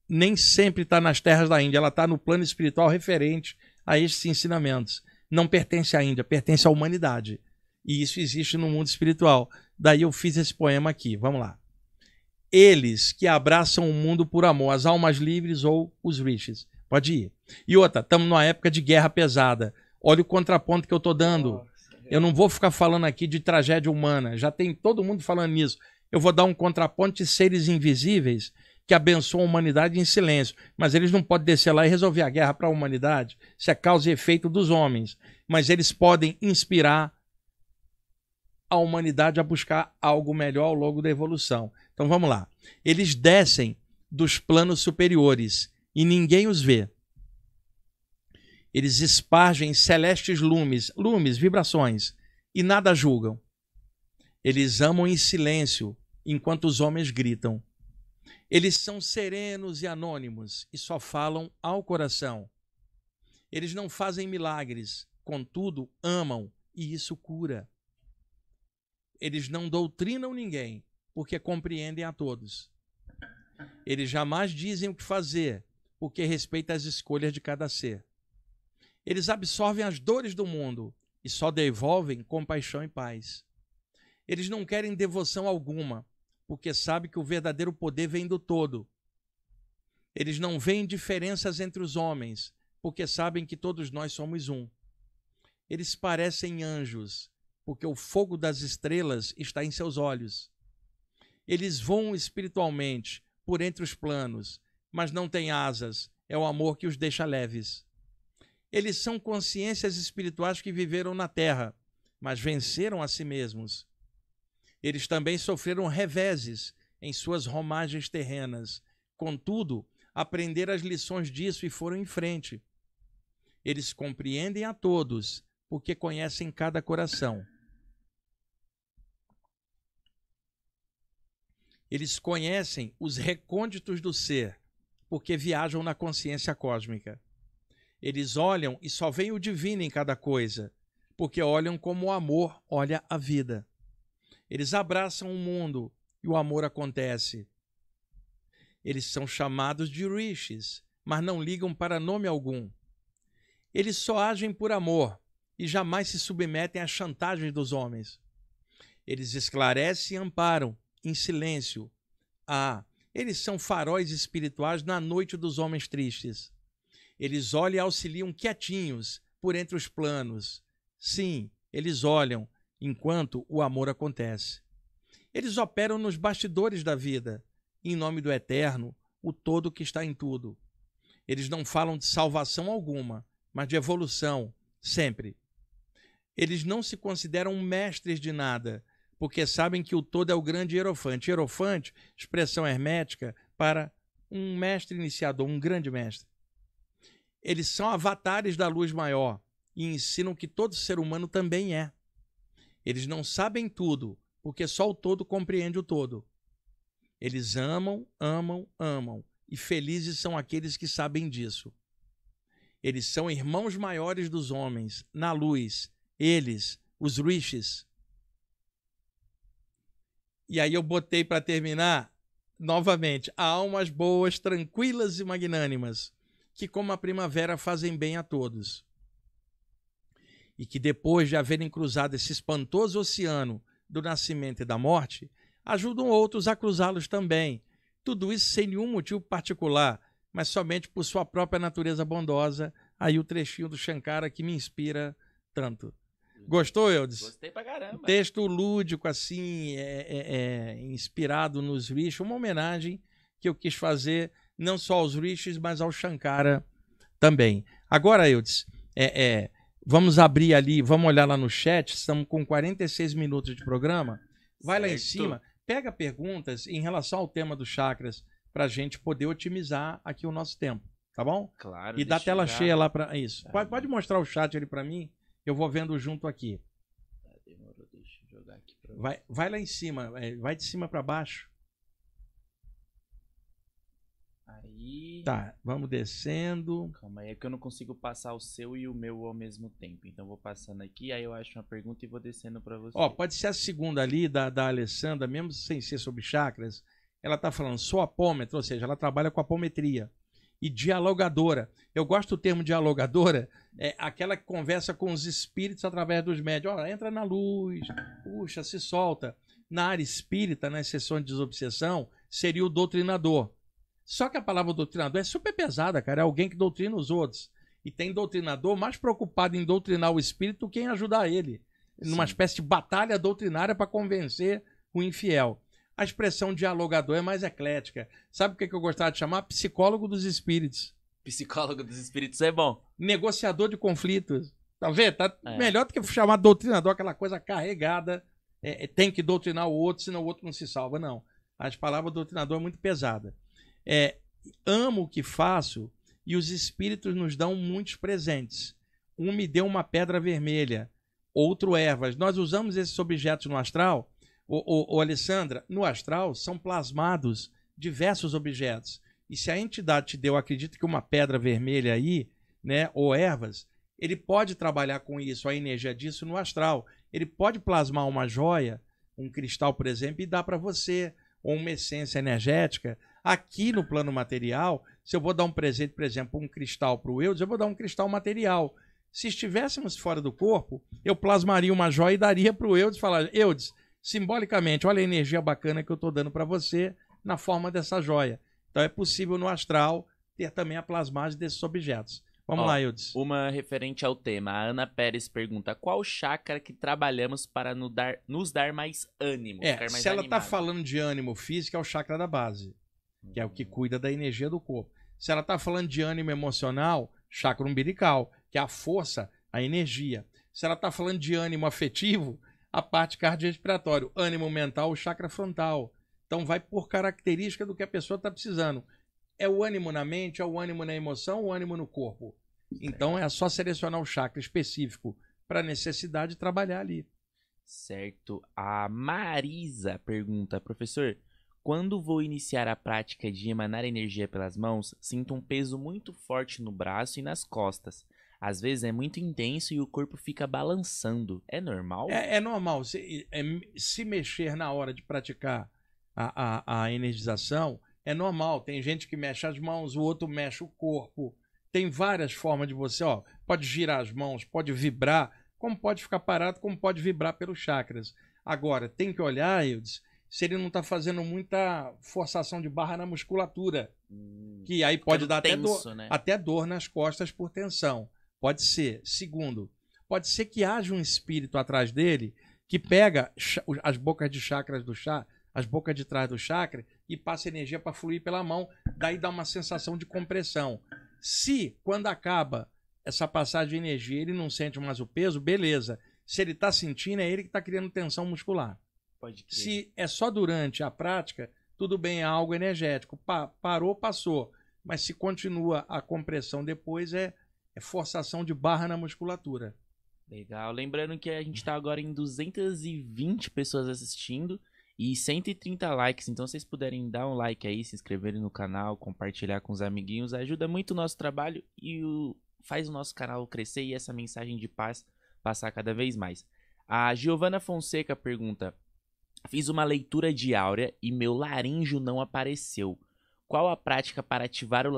nem sempre está nas terras da Índia, ela está no plano espiritual referente a estes ensinamentos. Não pertence à Índia, pertence à humanidade. E isso existe no mundo espiritual. Daí eu fiz esse poema aqui, vamos lá. Eles que abraçam o mundo por amor, as almas livres ou os rishis. Pode ir. E outra, estamos numa época de guerra pesada Olha o contraponto que eu estou dando. Eu não vou ficar falando aqui de tragédia humana. Já tem todo mundo falando nisso. Eu vou dar um contraponto de seres invisíveis que abençoam a humanidade em silêncio. Mas eles não podem descer lá e resolver a guerra para a humanidade. Isso é causa e efeito dos homens. Mas eles podem inspirar a humanidade a buscar algo melhor ao longo da evolução. Então vamos lá. Eles descem dos planos superiores e ninguém os vê. Eles espargem celestes lumes, lumes, vibrações, e nada julgam. Eles amam em silêncio, enquanto os homens gritam. Eles são serenos e anônimos e só falam ao coração. Eles não fazem milagres, contudo, amam e isso cura. Eles não doutrinam ninguém, porque compreendem a todos. Eles jamais dizem o que fazer, porque respeitam as escolhas de cada ser. Eles absorvem as dores do mundo e só devolvem compaixão e paz. Eles não querem devoção alguma, porque sabem que o verdadeiro poder vem do todo. Eles não veem diferenças entre os homens, porque sabem que todos nós somos um. Eles parecem anjos, porque o fogo das estrelas está em seus olhos. Eles voam espiritualmente por entre os planos, mas não têm asas. É o amor que os deixa leves. Eles são consciências espirituais que viveram na terra, mas venceram a si mesmos. Eles também sofreram reveses em suas romagens terrenas. Contudo, aprenderam as lições disso e foram em frente. Eles compreendem a todos, porque conhecem cada coração. Eles conhecem os recônditos do ser, porque viajam na consciência cósmica. Eles olham e só veem o divino em cada coisa, porque olham como o amor olha a vida. Eles abraçam o mundo e o amor acontece. Eles são chamados de rishis, mas não ligam para nome algum. Eles só agem por amor e jamais se submetem à chantagem dos homens. Eles esclarecem e amparam em silêncio. Ah, eles são faróis espirituais na noite dos homens tristes. Eles olham e auxiliam quietinhos por entre os planos. Sim, eles olham enquanto o amor acontece. Eles operam nos bastidores da vida, em nome do Eterno, o todo que está em tudo. Eles não falam de salvação alguma, mas de evolução, sempre. Eles não se consideram mestres de nada, porque sabem que o todo é o grande hierofante. Hierofante, expressão hermética para um mestre iniciador, um grande mestre eles são avatares da luz maior e ensinam que todo ser humano também é. Eles não sabem tudo, porque só o todo compreende o todo. Eles amam, amam, amam, e felizes são aqueles que sabem disso. Eles são irmãos maiores dos homens, na luz, eles, os rishis. E aí eu botei para terminar novamente: almas boas, tranquilas e magnânimas que, como a primavera, fazem bem a todos. E que, depois de haverem cruzado esse espantoso oceano do nascimento e da morte, ajudam outros a cruzá-los também. Tudo isso sem nenhum motivo particular, mas somente por sua própria natureza bondosa. Aí o trechinho do Shankara que me inspira tanto. Gostou, Eudes? Gostei pra caramba. texto lúdico, assim, é, é, é, inspirado nos bichos, uma homenagem que eu quis fazer não só aos rishis, mas ao Shankara também. Agora, Eudes, é, é, vamos abrir ali, vamos olhar lá no chat, estamos com 46 minutos de programa. Vai certo. lá em cima, pega perguntas em relação ao tema dos chakras para a gente poder otimizar aqui o nosso tempo, tá bom? Claro. E dá tela chegar. cheia lá para isso. Tá pode, pode, mostrar o chat ali para mim, eu vou vendo junto aqui. Tá, vai, vai lá em cima, é, vai de cima para baixo. aqui. Tá, vamos descendo. Calma aí, é que eu não consigo passar o seu e o meu ao mesmo tempo. Então vou passando aqui, aí eu acho uma pergunta e vou descendo para você. Ó, pode ser a segunda ali da, da Alessandra, mesmo sem ser sobre chakras. Ela tá falando sou apômetra, ou seja, ela trabalha com apometria. E dialogadora. Eu gosto do termo dialogadora, é aquela que conversa com os espíritos através dos médios. Ó, entra na luz, puxa, se solta. Na área espírita, nas sessões de desobsessão, seria o doutrinador. Só que a palavra doutrinador é super pesada, cara. É alguém que doutrina os outros. E tem doutrinador mais preocupado em doutrinar o espírito que em ajudar ele. Sim. Numa espécie de batalha doutrinária para convencer o infiel. A expressão dialogador é mais eclética. Sabe o que, que eu gostava de chamar? Psicólogo dos espíritos. Psicólogo dos espíritos é bom. Negociador de conflitos. Tá vendo? Tá é. melhor do que chamar doutrinador, aquela coisa carregada. É, é tem que doutrinar o outro, senão o outro não se salva. Não. As palavras doutrinador é muito pesada é, amo o que faço e os espíritos nos dão muitos presentes. Um me deu uma pedra vermelha, outro ervas. Nós usamos esses objetos no astral, o, o, o Alessandra, no astral são plasmados diversos objetos. E se a entidade te deu, acredito que uma pedra vermelha aí, né, ou ervas, ele pode trabalhar com isso, a energia disso no astral. Ele pode plasmar uma joia, um cristal, por exemplo, e dar para você, ou uma essência energética Aqui no plano material, se eu vou dar um presente, por exemplo, um cristal para o Eudes, eu vou dar um cristal material. Se estivéssemos fora do corpo, eu plasmaria uma joia e daria para o Eudes falar: Eudes, simbolicamente, olha a energia bacana que eu estou dando para você na forma dessa joia. Então é possível no astral ter também a plasmagem desses objetos. Vamos Ó, lá, Eudes. Uma referente ao tema. A Ana Pérez pergunta: qual chakra que trabalhamos para nos dar, nos dar mais ânimo? É, mais se ela está falando de ânimo físico, é o chakra da base que é o que cuida da energia do corpo. Se ela está falando de ânimo emocional, chakra umbilical, que é a força, a energia. Se ela está falando de ânimo afetivo, a parte cardiorrespiratória. Ânimo mental, o chakra frontal. Então vai por característica do que a pessoa está precisando. É o ânimo na mente, é o ânimo na emoção, o ânimo no corpo. Então é só selecionar o chakra específico para necessidade de trabalhar ali. Certo. A Marisa pergunta, professor, quando vou iniciar a prática de emanar energia pelas mãos, sinto um peso muito forte no braço e nas costas. Às vezes é muito intenso e o corpo fica balançando. É normal? É, é normal. Se, é, se mexer na hora de praticar a, a, a energização é normal. Tem gente que mexe as mãos, o outro mexe o corpo. Tem várias formas de você, ó, pode girar as mãos, pode vibrar, como pode ficar parado, como pode vibrar pelos chakras. Agora, tem que olhar, Eudes, se ele não está fazendo muita forçação de barra na musculatura. Hum, que aí pode é dar tenso, até, dor, né? até dor nas costas por tensão. Pode ser. Segundo, pode ser que haja um espírito atrás dele que pega as bocas de chakras do chá, as bocas de trás do chakra e passa energia para fluir pela mão, daí dá uma sensação de compressão. Se quando acaba essa passagem de energia ele não sente mais o peso, beleza. Se ele está sentindo, é ele que está criando tensão muscular. Se é só durante a prática, tudo bem, é algo energético. Pa parou, passou. Mas se continua a compressão depois, é, é forçação de barra na musculatura. Legal. Lembrando que a gente está agora em 220 pessoas assistindo e 130 likes. Então, se vocês puderem dar um like aí, se inscreverem no canal, compartilhar com os amiguinhos, ajuda muito o nosso trabalho e o... faz o nosso canal crescer e essa mensagem de paz passar cada vez mais. A Giovana Fonseca pergunta: Fiz uma leitura de áurea e meu laríngeo não apareceu. Qual a prática para ativar o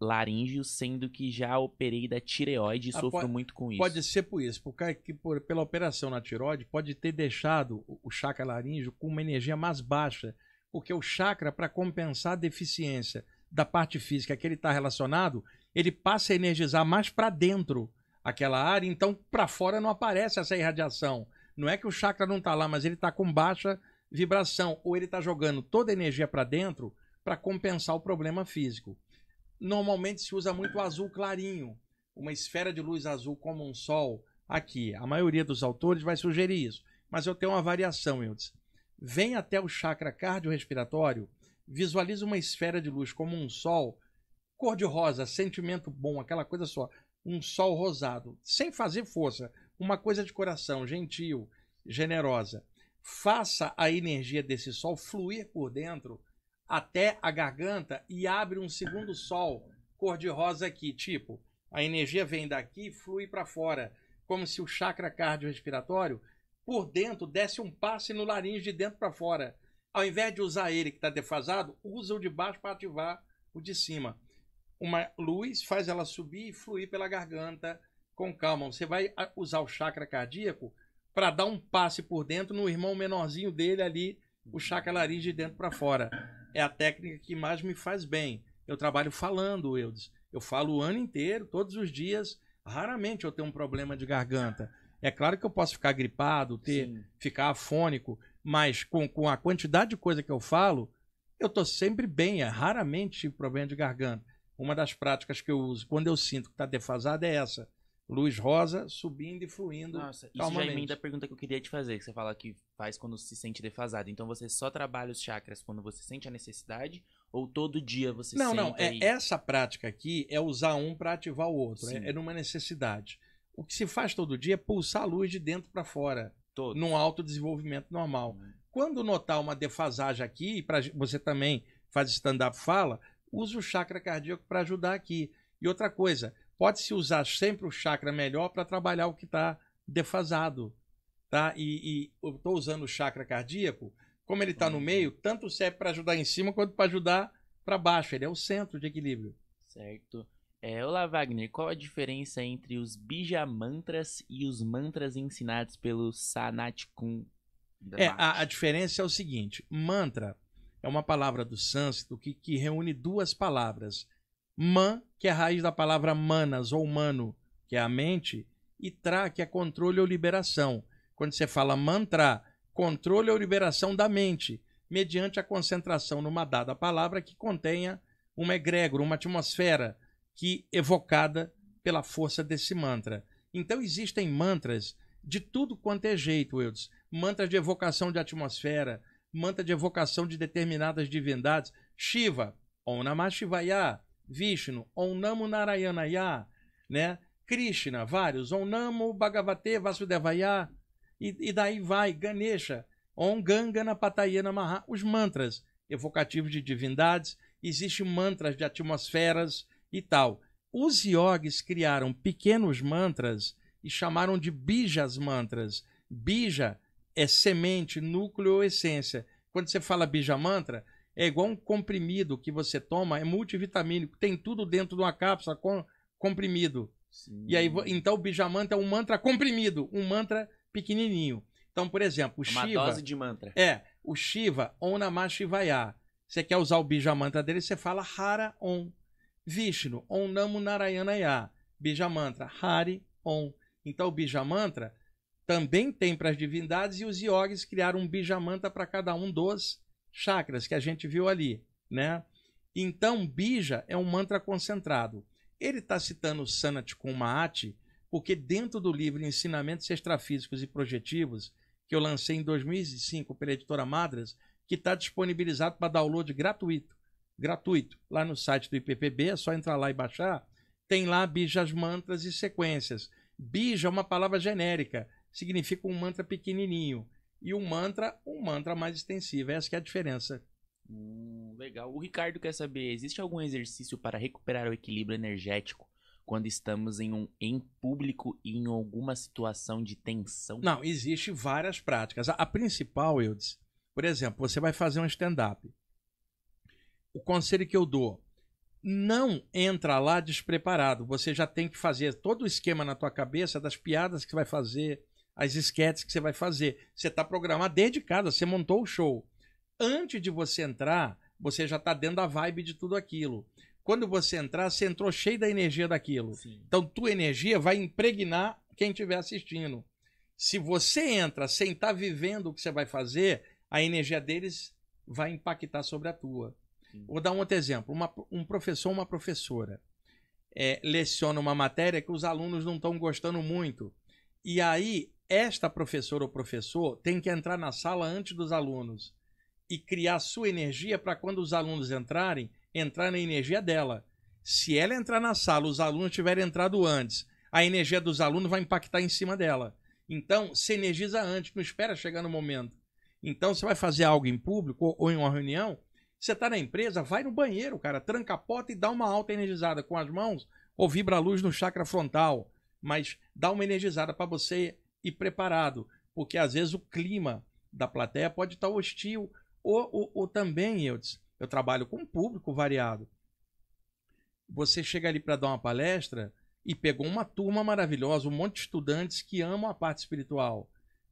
laríngeo, sendo que já operei da tireoide e ah, sofro pode, muito com isso? Pode ser por isso, porque é por, pela operação na tireoide pode ter deixado o, o chakra laríngeo com uma energia mais baixa, porque o chakra, para compensar a deficiência da parte física que ele está relacionado, ele passa a energizar mais para dentro aquela área, então para fora não aparece essa irradiação. Não é que o chakra não está lá, mas ele está com baixa vibração, ou ele está jogando toda a energia para dentro para compensar o problema físico. Normalmente se usa muito azul clarinho, uma esfera de luz azul como um sol aqui. A maioria dos autores vai sugerir isso, mas eu tenho uma variação, eu disse. Vem até o chakra cardiorrespiratório, visualiza uma esfera de luz como um sol, cor de rosa, sentimento bom, aquela coisa só, um sol rosado, sem fazer força, uma coisa de coração, gentil, generosa faça a energia desse sol fluir por dentro até a garganta e abre um segundo sol cor-de-rosa aqui, tipo, a energia vem daqui e flui para fora, como se o chakra cardiorrespiratório por dentro desse um passe no laringe de dentro para fora. Ao invés de usar ele que está defasado, usa o de baixo para ativar o de cima. Uma luz faz ela subir e fluir pela garganta com calma. Você vai ah, usar o chakra cardíaco para dar um passe por dentro no irmão menorzinho dele ali, puxar aquela laringe de dentro para fora. É a técnica que mais me faz bem. Eu trabalho falando, Eudes. Eu falo o ano inteiro, todos os dias. Raramente eu tenho um problema de garganta. É claro que eu posso ficar gripado, ter, Sim. ficar afônico, mas com, com a quantidade de coisa que eu falo, eu tô sempre bem. É, raramente tive problema de garganta. Uma das práticas que eu uso quando eu sinto que está defasada é essa luz rosa subindo e fluindo. Nossa, isso já é emenda a pergunta que eu queria te fazer, que você fala que faz quando se sente defasado. Então você só trabalha os chakras quando você sente a necessidade ou todo dia você não, Não, é, essa prática aqui é usar um para ativar o outro, é, é, numa necessidade. O que se faz todo dia é pulsar a luz de dentro para fora, todo. num autodesenvolvimento normal. Uhum. Quando notar uma defasagem aqui, e você também faz stand-up fala, usa o chakra cardíaco para ajudar aqui. E outra coisa, pode-se usar sempre o chakra melhor para trabalhar o que está defasado. Tá? E, e eu estou usando o chakra cardíaco, como ele está no meio, uhum. tanto serve para ajudar em cima quanto para ajudar para baixo. Ele é o centro de equilíbrio. Certo. É, olá, Wagner. Qual a diferença entre os bijamantras e os mantras ensinados pelo Sanat Kun? É, a, a, diferença é o seguinte: mantra é uma palavra do sânscrito que, que reúne duas palavras, Man, que é a raiz da palavra manas ou mano, que é a mente, e tra, que é controle ou liberação. Quando você fala mantra, controle ou liberação da mente, mediante a concentração numa dada palavra que contenha uma egrégora, uma atmosfera que evocada pela força desse mantra. Então existem mantras de tudo quanto é jeito, Wilds. Mantras de evocação de atmosfera, mantra de evocação de determinadas divindades. Shiva, Om Namah Shivaya, Vishnu, Om Namo Narayanaya, né? Krishna, vários, Om Namo Bhagavate Vasudevaya, e, e daí vai, Ganesha, Om Gangana Patayana Maha, os mantras evocativos de divindades, existem mantras de atmosferas e tal. Os yogis criaram pequenos mantras e chamaram de bijas mantras. Bija é semente, núcleo ou essência. Quando você fala bija mantra, é igual um comprimido que você toma, é multivitamínico, tem tudo dentro de uma cápsula com comprimido. Sim. E aí, então o bijamanta é um mantra comprimido, um mantra pequenininho. Então, por exemplo, o é Uma Shiva. Uma dose de mantra. É, o Shiva, Om Namah Shivaya. Você quer usar o bijamantra dele, você fala Hara Om. Vishnu, Om Namo Narayanaya. Bijamantra, Hari Om. Então, o bijamantra também tem para as divindades e os yogis criaram um bijamantra para cada um dos chakras que a gente viu ali, né? Então, bija é um mantra concentrado. Ele está citando Sanat Kumahati porque dentro do livro Ensinamentos Extrafísicos e Projetivos, que eu lancei em 2005 pela editora Madras, que está disponibilizado para download gratuito, gratuito, lá no site do IPPB, é só entrar lá e baixar, tem lá bijas mantras e sequências. Bija é uma palavra genérica, significa um mantra pequenininho e o mantra, um mantra mais extensivo. É essa que é a diferença. Hum, legal. O Ricardo quer saber, existe algum exercício para recuperar o equilíbrio energético quando estamos em um em público e em alguma situação de tensão? Não, existe várias práticas. A, a principal, eu disse, por exemplo, você vai fazer um stand-up. O conselho que eu dou, não entra lá despreparado. Você já tem que fazer todo o esquema na tua cabeça das piadas que você vai fazer, as esquetes que você vai fazer. Você está programado desde casa, você montou o show. Antes de você entrar, você já está dentro da vibe de tudo aquilo. Quando você entrar, você entrou cheio da energia daquilo. Sim. Então, tua energia vai impregnar quem estiver assistindo. Se você entra sem estar tá vivendo o que você vai fazer, a energia deles vai impactar sobre a tua. Sim. Vou dar um outro exemplo. Uma, um professor, uma professora, é, leciona uma matéria que os alunos não estão gostando muito. E aí esta professora ou professor tem que entrar na sala antes dos alunos e criar sua energia para quando os alunos entrarem, entrar na energia dela. Se ela entrar na sala, os alunos tiverem entrado antes, a energia dos alunos vai impactar em cima dela. Então, se energiza antes, não espera chegar no momento. Então, você vai fazer algo em público ou em uma reunião, você está na empresa, vai no banheiro, cara, tranca a porta e dá uma alta energizada com as mãos ou vibra a luz no chakra frontal, mas dá uma energizada para você e preparado, porque às vezes o clima da plateia pode estar hostil, ou, ou, ou também, eu, eu trabalho com um público variado. Você chega ali para dar uma palestra e pegou uma turma maravilhosa, um monte de estudantes que amam a parte espiritual.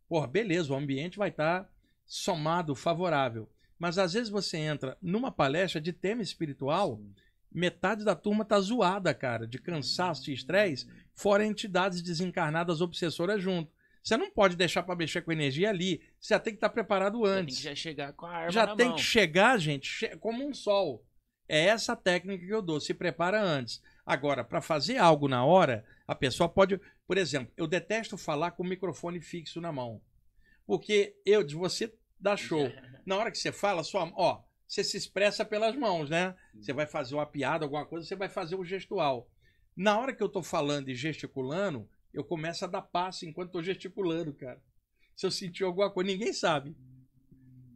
Pô, beleza, o ambiente vai estar tá somado, favorável. Mas às vezes você entra numa palestra de tema espiritual, Sim. metade da turma tá zoada, cara, de cansaço e estresse, fora entidades desencarnadas obsessoras junto. Você não pode deixar para mexer com energia ali. Você já tem que estar tá preparado antes. Já tem que já chegar com a arma Já tem mão. que chegar, gente, como um sol. É essa técnica que eu dou. Se prepara antes. Agora, para fazer algo na hora, a pessoa pode. Por exemplo, eu detesto falar com o microfone fixo na mão. Porque eu, de você dá show. Na hora que você fala, sua, ó, você se expressa pelas mãos, né? Você vai fazer uma piada, alguma coisa, você vai fazer um gestual. Na hora que eu estou falando e gesticulando, eu começo a dar passo enquanto estou gesticulando, cara. Se eu sentir alguma coisa, ninguém sabe.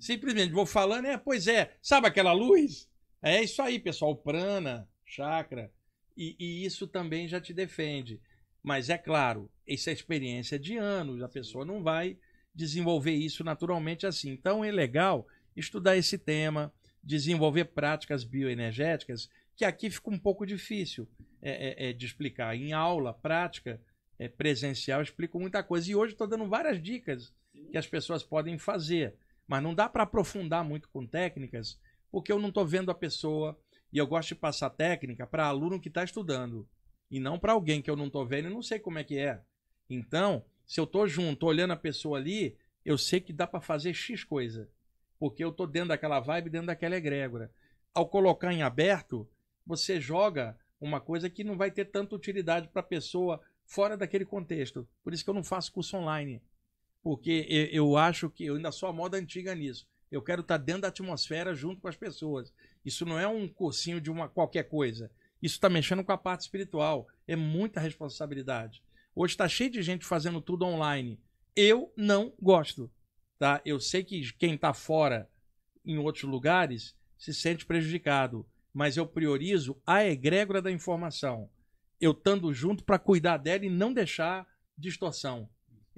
Simplesmente vou falando, é, pois é, sabe aquela luz? É isso aí, pessoal. Prana, chakra. E, e isso também já te defende. Mas é claro, essa é experiência de anos, a pessoa não vai desenvolver isso naturalmente assim. Então é legal estudar esse tema, desenvolver práticas bioenergéticas, que aqui fica um pouco difícil é, é, é de explicar. Em aula prática, é, presencial, eu explico muita coisa. E hoje estou dando várias dicas Sim. que as pessoas podem fazer. Mas não dá para aprofundar muito com técnicas, porque eu não estou vendo a pessoa. E eu gosto de passar técnica para aluno que está estudando. E não para alguém que eu não estou vendo e não sei como é que é. Então, se eu estou junto, olhando a pessoa ali, eu sei que dá para fazer X coisa. Porque eu estou dentro daquela vibe, dentro daquela egrégora. Ao colocar em aberto, você joga uma coisa que não vai ter tanta utilidade para a pessoa fora daquele contexto. Por isso que eu não faço curso online. Porque eu, acho que eu ainda sou a moda antiga nisso. Eu quero estar dentro da atmosfera junto com as pessoas. Isso não é um cursinho de uma qualquer coisa. Isso está mexendo com a parte espiritual. É muita responsabilidade. Hoje está cheio de gente fazendo tudo online. Eu não gosto. Tá? Eu sei que quem está fora em outros lugares se sente prejudicado, mas eu priorizo a egrégora da informação eu estando junto para cuidar dela e não deixar distorção.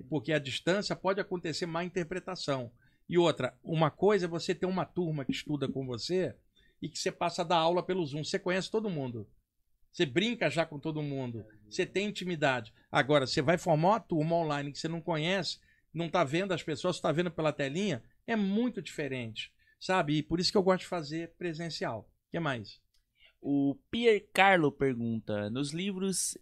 Porque a distância pode acontecer má interpretação. E outra, uma coisa é você ter uma turma que estuda com você e que você passa da aula pelo Zoom. Você conhece todo mundo. Você brinca já com todo mundo. Você tem intimidade. Agora, você vai formar uma turma online que você não conhece, não está vendo as pessoas, está vendo pela telinha, é muito diferente. Sabe? E por isso que eu gosto de fazer presencial. O que mais? O Pier Carlo pergunta: nos livros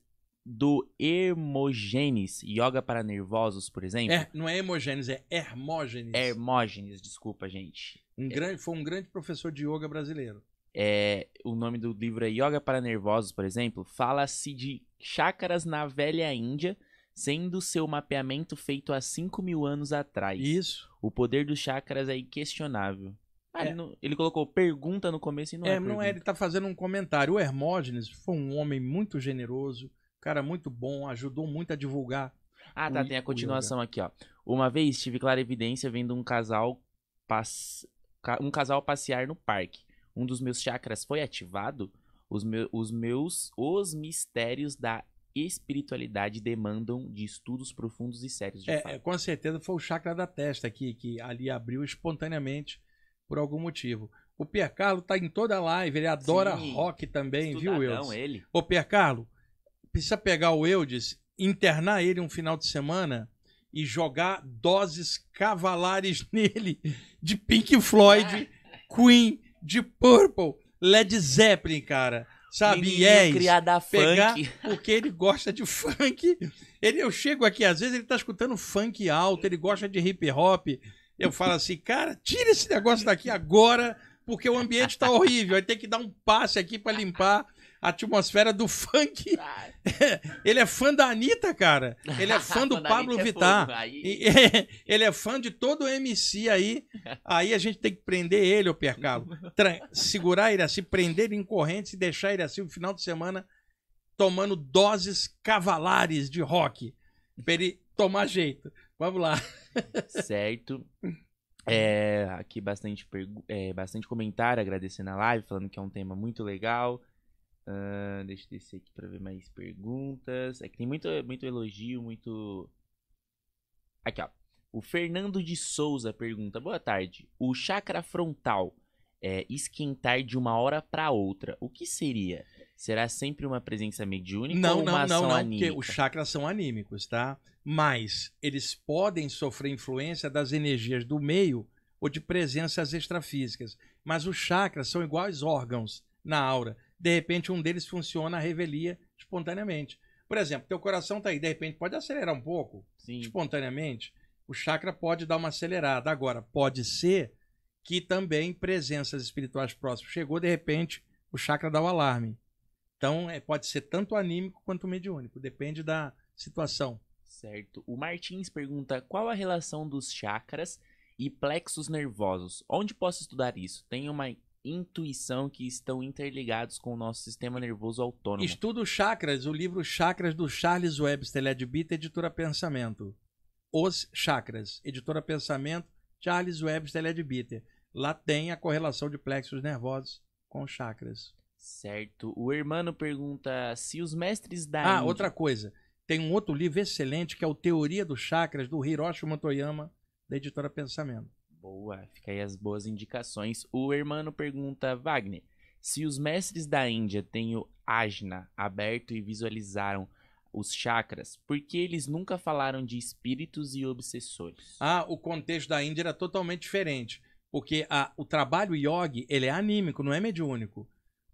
do Hermogenes, Yoga para Nervosos, por exemplo. É, não é Hermogenes, é Hermógenes. Hermógenes, desculpa, gente. Um é. grande, foi um grande professor de yoga brasileiro. É, o nome do livro é Yoga para Nervosos, por exemplo. Fala-se de chácaras na velha Índia, sendo seu mapeamento feito há 5 mil anos atrás. Isso. O poder dos chácaras é inquestionável. Ah, é. ele, não, ele, colocou pergunta no começo e não é, é não é, ele tá fazendo um comentário. O Hermógenes foi um homem muito generoso, cara muito bom, ajudou muito a divulgar. Ah, tá, tem a continuação aqui, ó. Uma vez tive clara evidência vendo um casal um casal passear no parque. Um dos meus chakras foi ativado. Os, me... os meus os mistérios da espiritualidade demandam de estudos profundos e sérios. é, fato. É, com certeza foi o chakra da testa que, que ali abriu espontaneamente por algum motivo. O Piercarlo tá em toda a live, ele adora Sim, rock também, viu, Eudes? ele. Ô, Piercarlo, precisa pegar o Eudes, internar ele um final de semana e jogar doses cavalares nele de Pink Floyd, ah. Queen, de Purple, Led Zeppelin, cara. Sabe, Menino yes, criada pegar funk. porque ele gosta de funk. Ele, eu chego aqui, às vezes ele tá escutando funk alto, ele gosta de hip hop. Eu falo assim, cara, tira esse negócio daqui agora, porque o ambiente está horrível. Vai ter que dar um passe aqui para limpar a atmosfera do funk. ele é fã da Anitta, cara. Ele é fã do Pablo é Vittar. É e, ele é fã de todo o MC aí. Aí a gente tem que prender ele, ô Percalo. segurar ele assim, prender ele em correntes e deixar ele assim o final de semana tomando doses cavalares de rock. Pra ele tomar jeito. Vamos lá certo? É, aqui bastante, é, bastante comentário, agradecendo a live, falando que é um tema muito legal. Uh, deixa eu descer aqui para ver mais perguntas. É que tem muito, muito elogio, muito. Aqui, ó. O Fernando de Souza pergunta: Boa tarde. O chakra frontal é esquentar de uma hora para outra. O que seria? será sempre uma presença mediúnica não, ou uma não, ação não, não, anímica? Porque os chakras são anímicos, tá? Mas eles podem sofrer influência das energias do meio ou de presenças extrafísicas. Mas os chakras são iguais órgãos na aura. De repente, um deles funciona a revelia espontaneamente. Por exemplo, teu coração tá aí, de repente pode acelerar um pouco, Sim. espontaneamente. O chakra pode dar uma acelerada. Agora, pode ser que também presenças espirituais próximas. Chegou, de repente, o chakra dá o alarme. Então, é, pode ser tanto anímico quanto mediúnico, depende da situação. Certo. O Martins pergunta qual a relação dos chakras e plexos nervosos. Onde posso estudar isso? Tenho uma intuição que estão interligados com o nosso sistema nervoso autônomo. Estudo chakras, o livro Chakras do Charles Webster Leadbita, editora Pensamento. Os chakras, editora Pensamento, Charles Webster Leadbita. Lá tem a correlação de plexos nervosos com chakras. Certo. O Hermano pergunta se os mestres da. Ah, Índia... outra coisa. Tem um outro livro excelente que é o Teoria dos Chakras, do Hiroshi Motoyama, da editora Pensamento. Boa, fica aí as boas indicações. O Hermano pergunta, Wagner, se os mestres da Índia têm o Ajna aberto e visualizaram os chakras, por que eles nunca falaram de espíritos e obsessores? Ah, o contexto da Índia era totalmente diferente, porque a, o trabalho yogi ele é anímico, não é mediúnico.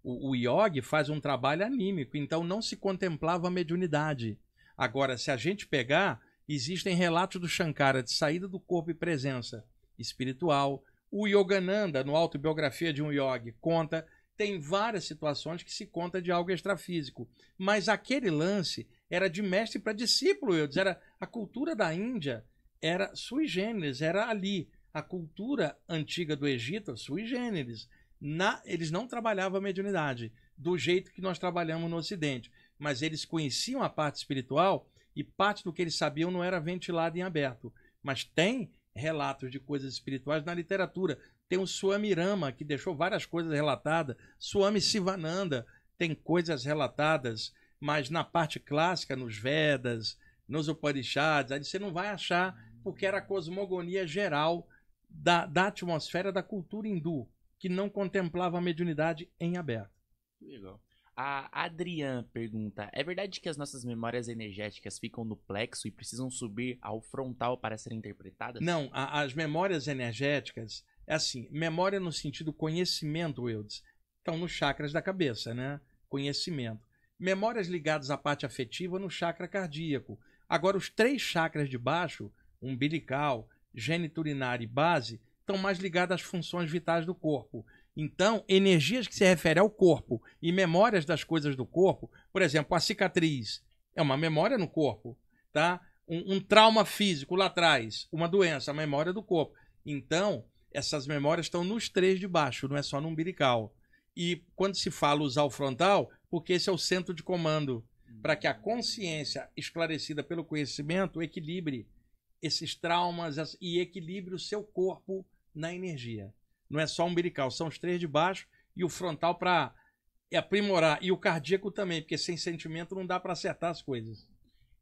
O, o yogi faz um trabalho anímico, então não se contemplava a mediunidade. Agora, se a gente pegar, existem relatos do Shankara de saída do corpo e presença espiritual. O Yogananda, no Autobiografia de um Yogi, conta. Tem várias situações que se conta de algo extrafísico. Mas aquele lance era de mestre para discípulo, eu dizer, era a cultura da Índia era sui generis, era ali. A cultura antiga do Egito, sui generis na, eles não trabalhavam a mediunidade do jeito que nós trabalhamos no Ocidente, mas eles conheciam a parte espiritual e parte do que eles sabiam não era ventilado em aberto. Mas tem relatos de coisas espirituais na literatura. Tem o Swami Rama, que deixou várias coisas relatadas, Swami Sivananda tem coisas relatadas, mas na parte clássica, nos Vedas, nos Upanishads, aí você não vai achar, porque era a cosmogonia geral da, da atmosfera da cultura hindu que não contemplava a mediunidade em aberto. Legal. A Adrian pergunta: É verdade que as nossas memórias energéticas ficam no plexo e precisam subir ao frontal para serem interpretadas? Não, a, as memórias energéticas, é assim, memória no sentido conhecimento, Wildes, estão nos chakras da cabeça, né? Conhecimento. Memórias ligadas à parte afetiva no chakra cardíaco. Agora, os três chakras de baixo, umbilical, geniturinário e base, estão mais ligadas às funções vitais do corpo. Então, energias que se referem ao corpo e memórias das coisas do corpo, por exemplo, a cicatriz é uma memória no corpo, tá? Um, um trauma físico lá atrás, uma doença, a memória do corpo. Então, essas memórias estão nos três de baixo, não é só no umbilical. E quando se fala usar o frontal, porque esse é o centro de comando, para que a consciência esclarecida pelo conhecimento equilibre esses traumas e equilibre o seu corpo na energia. Não é só umbilical, são os três de baixo e o frontal para aprimorar. E o cardíaco também, porque sem sentimento não dá para acertar as coisas.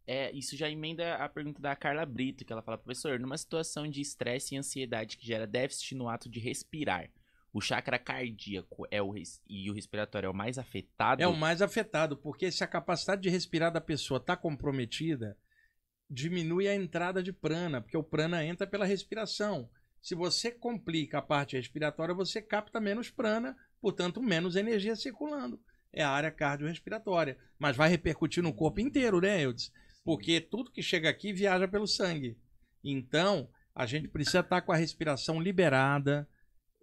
É, isso já emenda a pergunta da Carla Brito, que ela fala, professor, numa situação de estresse e ansiedade que gera déficit no ato de respirar, o chakra cardíaco é o e o respiratório é o mais afetado? É o mais afetado, porque se a capacidade de respirar da pessoa está comprometida, diminui a entrada de prana, porque o prana entra pela respiração. Se você complica a parte respiratória, você capta menos prana, portanto, menos energia circulando. É a área cardiorrespiratória. Mas vai repercutir no corpo inteiro, né, Eudes? Porque tudo que chega aqui viaja pelo sangue. Então, a gente precisa estar com a respiração liberada,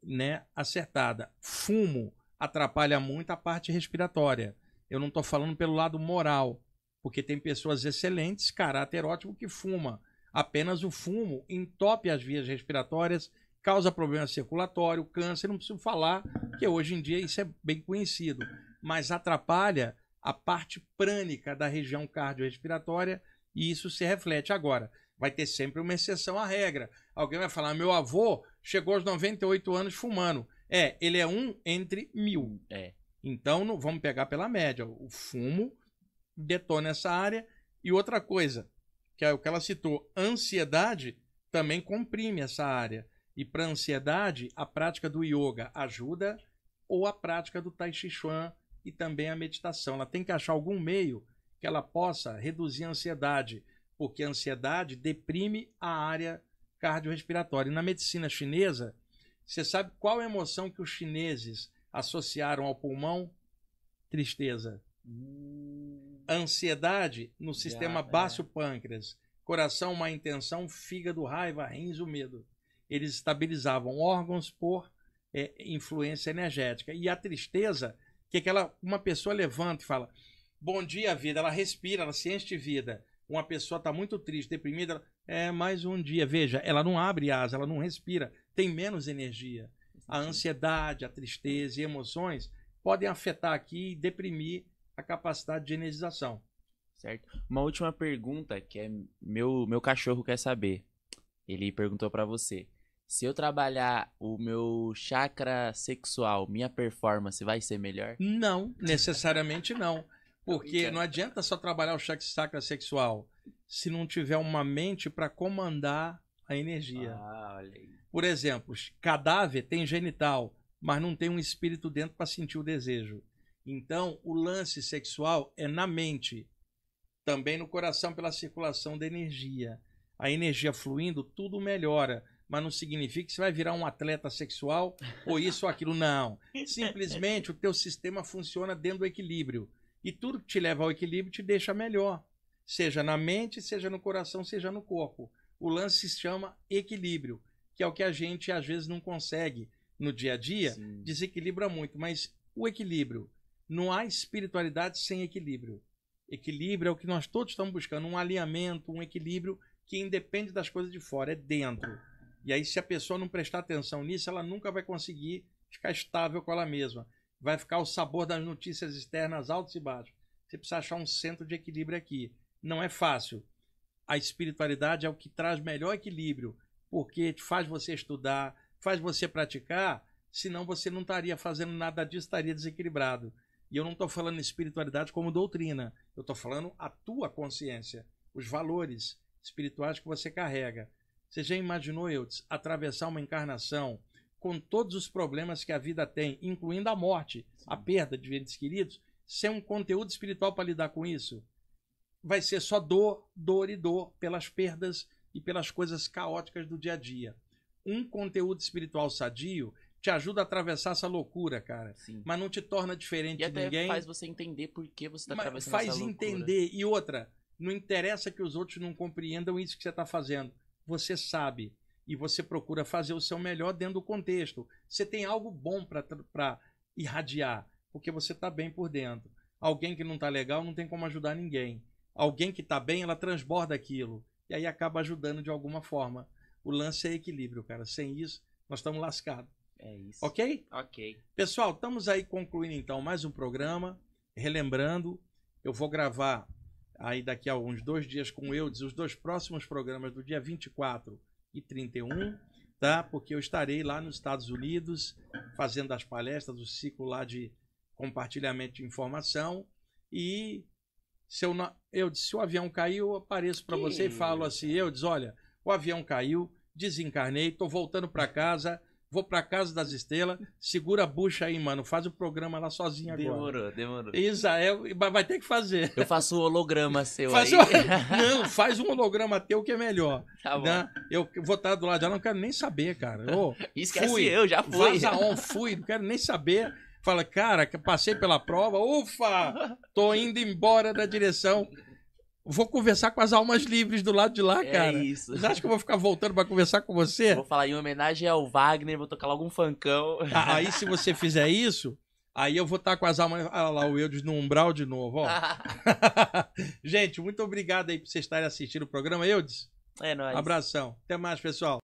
né, acertada. Fumo atrapalha muito a parte respiratória. Eu não estou falando pelo lado moral, porque tem pessoas excelentes, caráter ótimo, que fuma. Apenas o fumo entope as vias respiratórias, causa problema circulatório, câncer, não preciso falar, que hoje em dia isso é bem conhecido, mas atrapalha a parte prânica da região cardiorrespiratória e isso se reflete agora. Vai ter sempre uma exceção à regra. Alguém vai falar: meu avô chegou aos 98 anos fumando. É, ele é um entre mil. É. Então não, vamos pegar pela média. O fumo detona essa área. E outra coisa, que é o que ela citou, ansiedade também comprime essa área. E para ansiedade, a prática do yoga ajuda ou a prática do tai chi chuan e também a meditação. Ela tem que achar algum meio que ela possa reduzir a ansiedade, porque a ansiedade deprime a área cardiorrespiratória. E na medicina chinesa, você sabe qual emoção que os chineses associaram ao pulmão? Tristeza. Hum. Ansiedade no sistema yeah, é. pâncreas, coração, má intenção, fígado, raiva, rins, o medo. Eles estabilizavam órgãos por é, influência energética. E a tristeza, que é aquela uma pessoa levanta e fala: "Bom dia, vida". Ela respira, ela se enche de vida. Uma pessoa está muito triste, deprimida, ela, é mais um dia. Veja, ela não abre asa, ela não respira, tem menos energia. A ansiedade, a tristeza e emoções podem afetar aqui e deprimir a capacidade de energização. Certo. Uma última pergunta que é meu meu cachorro quer saber. Ele perguntou para você: se eu trabalhar o meu chakra sexual, minha performance vai ser melhor? Não, necessariamente não. Porque não adianta só trabalhar o chakra sexual se não tiver uma mente para comandar a energia. Ah, Por exemplo, cadáver tem genital, mas não tem um espírito dentro para sentir o desejo. Então, o lance sexual é na mente, também no coração, pela circulação de energia. A energia fluindo, tudo melhora. Mas não significa que você vai virar um atleta sexual ou isso ou aquilo, não. Simplesmente o teu sistema funciona dentro do equilíbrio. E tudo que te leva ao equilíbrio te deixa melhor. Seja na mente, seja no coração, seja no corpo. O lance se chama equilíbrio, que é o que a gente às vezes não consegue no dia a dia, Sim. desequilibra muito. Mas o equilíbrio, não há espiritualidade sem equilíbrio. Equilíbrio é o que nós todos estamos buscando, um alinhamento, um equilíbrio que independe das coisas de fora, é dentro. E aí, se a pessoa não prestar atenção nisso, ela nunca vai conseguir ficar estável com ela mesma. Vai ficar o sabor das notícias externas altos e baixos. Você precisa achar um centro de equilíbrio aqui. Não é fácil. A espiritualidade é o que traz melhor equilíbrio, porque faz você estudar, faz você praticar, senão você não estaria fazendo nada disso, estaria desequilibrado. E eu não estou falando espiritualidade como doutrina. Eu estou falando a tua consciência, os valores espirituais que você carrega. Você já imaginou, Eudes, atravessar uma encarnação com todos os problemas que a vida tem, incluindo a morte, Sim. a perda de entes queridos, sem um conteúdo espiritual para lidar com isso? Vai ser só dor, dor e dor pelas perdas e pelas coisas caóticas do dia a dia. Um conteúdo espiritual sadio te ajuda a atravessar essa loucura, cara. Sim. Mas não te torna diferente e de ninguém. faz você entender por que você está atravessando essa loucura. Faz entender. E outra, não interessa que os outros não compreendam isso que você está fazendo. Você sabe e você procura fazer o seu melhor dentro do contexto. Você tem algo bom para irradiar, porque você está bem por dentro. Alguém que não está legal não tem como ajudar ninguém. Alguém que está bem, ela transborda aquilo. E aí acaba ajudando de alguma forma. O lance é equilíbrio, cara. Sem isso, nós estamos lascados. É isso. Ok? Ok. Pessoal, estamos aí concluindo então mais um programa. Relembrando, eu vou gravar aí daqui a uns dois dias com o Eudes os dois próximos programas do dia 24 e 31, tá? Porque eu estarei lá nos Estados Unidos fazendo as palestras do ciclo lá de compartilhamento de informação e se eu, não, eu disse, se o avião caiu, eu apareço para você e falo assim, eu diz, olha, o avião caiu, desencarnei, estou voltando para casa, vou pra Casa das Estrelas, segura a bucha aí, mano. Faz o programa lá sozinho agora. Demorou, demorou. Israel, vai ter que fazer. Eu faço o holograma seu faz aí. Não, faz um holograma teu que é melhor. Tá bom. Né? Eu vou estar tá do lado dela, não quero nem saber, cara. Ô, fui, eu, já fui. Vaza on, fui, não quero nem saber. Fala, cara, passei pela prova, ufa, tô indo embora da direção Vou conversar com as almas livres do lado de lá, é cara. É isso. Você acha que eu vou ficar voltando para conversar com você? Vou falar em homenagem ao Wagner, vou tocar logo um fancão. Ah, aí se você fizer isso, aí eu vou estar com as almas... Olha lá, o Eudes no umbral de novo, ó. Gente, muito obrigado aí por vocês estarem assistindo o programa, Eudes. É nóis. Abração. Até mais, pessoal.